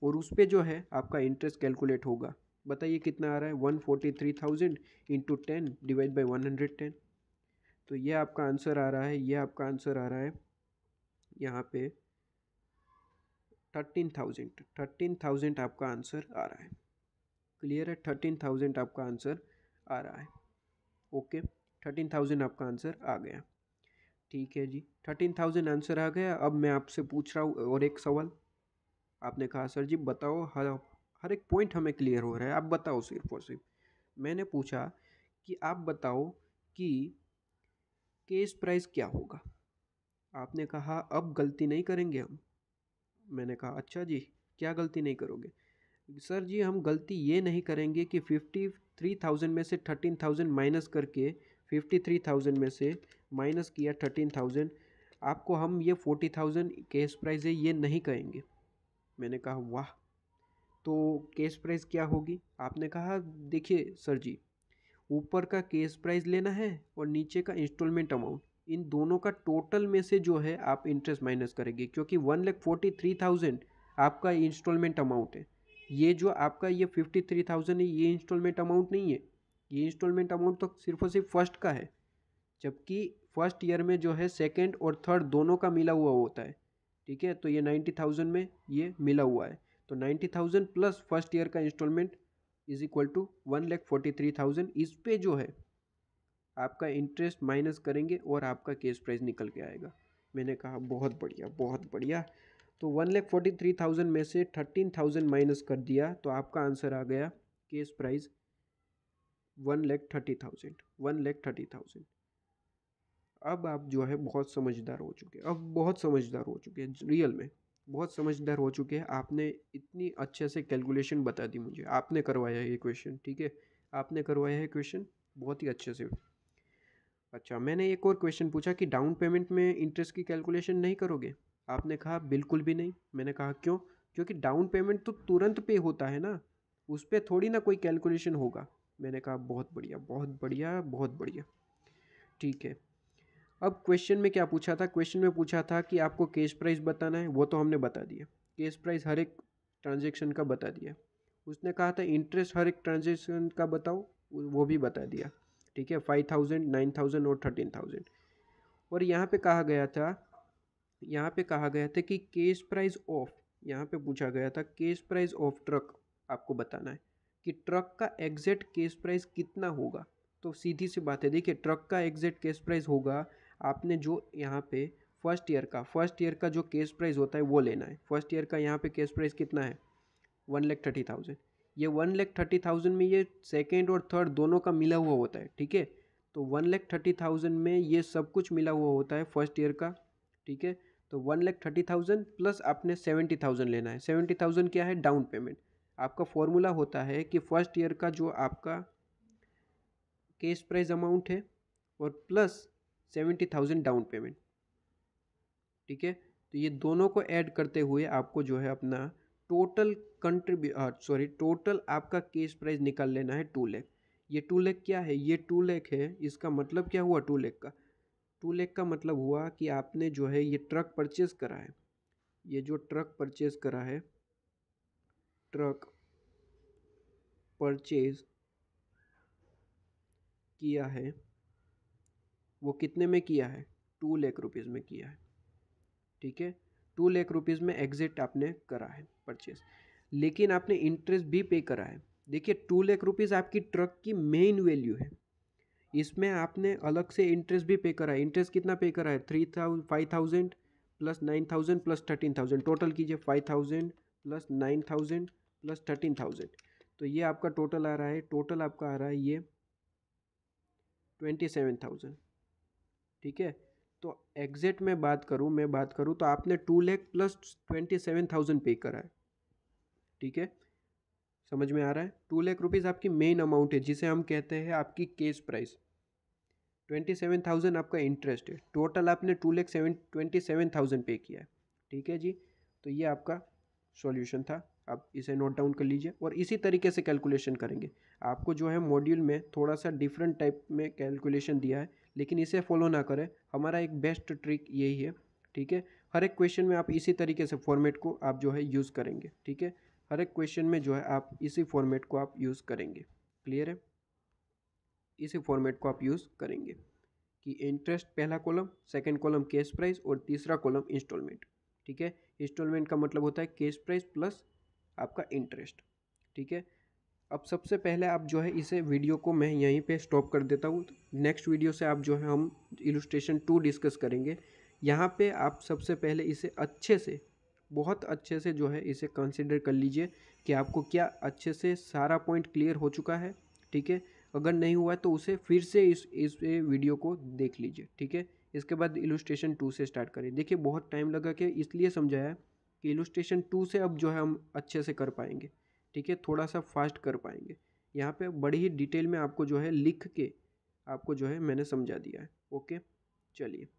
और उस पर जो है आपका इंटरेस्ट कैलकुलेट होगा बताइए कितना आ रहा है one forty three thousand into ten divide by one hundred ten तो ये आपका आंसर आ रहा है ये आपका आंसर आ रहा है यहाँ पे थर्टीन थाउजेंड थर्टीन थाउजेंड आपका आंसर आ रहा है क्लियर है थर्टीन थाउजेंड आपका आंसर आ रहा है ओके थर्टीन थाउजेंड आपका आंसर आ गया ठीक है जी थर्टीन थाउजेंड आंसर आ गया अब मैं आपसे पूछ रहा हूँ और एक सवाल आपने कहा सर जी बताओ हर हर एक पॉइंट हमें क्लियर हो रहा है आप बताओ सिर्फ और सिर्फ मैंने पूछा कि आप बताओ कि केस प्राइस क्या होगा आपने कहा अब गलती नहीं करेंगे हम मैंने कहा अच्छा जी क्या गलती नहीं करोगे सर जी हम गलती ये नहीं करेंगे कि फिफ्टी थ्री थाउजेंड में से थर्टीन थाउजेंड माइनस करके फिफ्टी थ्री थाउजेंड में से माइनस किया थर्टीन थाउजेंड आपको हम ये फोर्टी थाउजेंड कैश प्राइस है ये नहीं कहेंगे मैंने कहा वाह तो कैश प्राइस क्या होगी आपने कहा देखिए सर जी ऊपर का केस प्राइस लेना है और नीचे का इंस्टॉलमेंट अमाउंट इन दोनों का टोटल में से जो है आप इंटरेस्ट माइनस करेंगे क्योंकि one lakh forty three thousand आपका इंस्टॉलमेंट अमाउंट है ये जो आपका ये फिफ्टी थ्री थाउजेंड है ये इंस्टॉलमेंट अमाउंट नहीं है ये इंस्टॉलमेंट अमाउंट तो सिर्फ और सिर्फ फर्स्ट का है जबकि फर्स्ट ईयर में जो है सेकेंड और थर्ड दोनों का मिला हुआ होता है ठीक है तो ये नाइन्टी थाउजेंड में ये मिला हुआ है तो ninety thousand plus first year का installment is equal to one lakh forty three thousand इस पे जो है आपका इंटरेस्ट माइनस करेंगे और आपका केस प्राइस निकल के आएगा मैंने कहा बहुत बढ़िया बहुत बढ़िया तो one lakh forty three thousand में से थर्टीन थाउजेंड माइनस कर दिया तो आपका आंसर आ गया cash price one lakh thirty thousand one lakh thirty thousand अब आप जो है बहुत समझदार हो चुके हैं अब बहुत समझदार हो चुके हैं रियल में बहुत समझदार हो चुके हैं आपने इतनी अच्छे से कैलकुलेशन बता दी मुझे आपने करवाया है ये क्वेश्चन ठीक है आपने करवाया है क्वेश्चन बहुत ही अच्छे से अच्छा मैंने एक और क्वेश्चन पूछा कि डाउन पेमेंट में इंटरेस्ट की कैलकुलेशन नहीं करोगे आपने कहा बिल्कुल भी नहीं मैंने कहा क्यों क्योंकि डाउन पेमेंट तो तुरंत पे होता है ना उस पर थोड़ी ना कोई कैलकुलेशन होगा मैंने कहा बहुत बढ़िया बहुत बढ़िया बहुत बढ़िया ठीक है अब क्वेश्चन में क्या पूछा था क्वेश्चन में पूछा था कि आपको कैश प्राइस बताना है वो तो हमने बता दिया कैश प्राइस हर एक ट्रांजेक्शन का बता दिया उसने कहा था इंटरेस्ट हर एक ट्रांजेक्शन का बताओ वो भी बता दिया ठीक है फाइव थाउजेंड नाइन थाउजेंड और थर्टीन थाउजेंड और यहाँ पे कहा गया था यहाँ पे कहा गया था कि केस प्राइस ऑफ यहाँ पे पूछा गया था केस प्राइस ऑफ ट्रक आपको बताना है कि ट्रक का एग्जैक्ट केस प्राइस कितना होगा तो सीधी सी बात है देखिए ट्रक का एग्जैक्ट केस प्राइस होगा आपने जो यहाँ पे फर्स्ट ईयर का फर्स्ट ईयर का जो केस प्राइस होता है वो लेना है फर्स्ट ईयर का यहाँ पे केस प्राइस कितना है वन लैख थर्टी थाउजेंड ये वन लैख थर्टी थाउजेंड में ये सेकेंड और थर्ड दोनों का मिला हुआ होता है ठीक है तो वन लैख थर्टी थाउजेंड में ये सब कुछ मिला हुआ होता है फर्स्ट ईयर का ठीक है तो one lakh thirty thousand plus आपने सेवेंटी थाउजेंड लेना है सेवेंटी थाउजेंड क्या है डाउन पेमेंट आपका फॉर्मूला होता है कि फर्स्ट ईयर का जो आपका केस प्राइज अमाउंट है और plus seventy thousand down payment ठीक है तो ये दोनों को ऐड करते हुए आपको जो है अपना टोटल कंट्रीब्यू सॉरी टोटल आपका केस प्राइस निकाल लेना है टू लेख ये टू लेख क्या है ये टू लेख है इसका मतलब क्या हुआ टू लेख का टू लेख का मतलब हुआ कि आपने जो है ये ट्रक परचेज़ करा है ये जो ट्रक परचेज़ करा है ट्रक परचेज किया है वो कितने में किया है टू लेख रुपीज़ में किया है ठीक है टू लेख रुपीज़ में एग्जिट आपने करा है परचेज लेकिन आपने इंटरेस्ट भी पे करा है देखिए टू लेख रुपीज़ आपकी ट्रक की मेन वैल्यू है इसमें आपने अलग से इंटरेस्ट भी पे करा है इंटरेस्ट कितना पे करा है three thousand five thousand plus nine thousand plus thirteen thousand total कीजिए five thousand plus nine thousand plus thirteen thousand तो ये आपका टोटल आ रहा है टोटल आपका आ रहा है ये ट्वेंटी सेवन थाउजेंड ठीक है तो एग्जिट में बात करूँ मैं बात करूँ तो आपने two lakh plus twenty seven thousand pay करा है ठीक है समझ में आ रहा है टू लैख रुपीज़ आपकी मेन अमाउंट है जिसे हम कहते हैं आपकी cash price twenty seven thousand आपका इंटरेस्ट है टोटल आपने two lakh seven twenty seven thousand pay किया है ठीक है जी तो ये आपका सॉल्यूशन था आप इसे नोट डाउन कर लीजिए और इसी तरीके से कैलकुलेशन करेंगे आपको जो है मॉड्यूल में थोड़ा सा डिफरेंट टाइप में कैलकुलेशन दिया है लेकिन इसे फॉलो ना करें हमारा एक बेस्ट ट्रिक यही है ठीक है हर एक क्वेश्चन में आप इसी तरीके से फॉर्मेट को आप जो है यूज़ करेंगे ठीक है हर एक क्वेश्चन में जो है आप इसी फॉर्मेट को आप यूज़ करेंगे क्लियर है इसी फॉर्मेट को आप यूज़ करेंगे कि इंटरेस्ट पहला column second column cash price और तीसरा कॉलम इंस्टॉलमेंट ठीक है इंस्टॉलमेंट का मतलब होता है कैश प्राइस प्लस आपका इंटरेस्ट ठीक है अब सबसे पहले आप जो है इसे वीडियो को मैं यहीं पे स्टॉप कर देता हूँ नेक्स्ट वीडियो से आप जो है हम इलुस्ट्रेशन टू डिस्कस करेंगे यहाँ पे आप सबसे पहले इसे अच्छे से बहुत अच्छे से जो है इसे कंसिडर कर लीजिए कि आपको क्या अच्छे से सारा पॉइंट क्लियर हो चुका है ठीक है अगर नहीं हुआ तो उसे फिर से इस इस वीडियो को देख लीजिए ठीक है इसके बाद इलुस्ट्रेशन टू से स्टार्ट करें देखिए बहुत टाइम लगा के इसलिए समझाया कि इलुस्ट्रेशन टू से अब जो है हम अच्छे से कर पाएंगे ठीक है थोड़ा सा फास्ट कर पाएंगे यहाँ पे बड़ी ही डिटेल में आपको जो है लिख के आपको जो है मैंने समझा दिया है ओके चलिए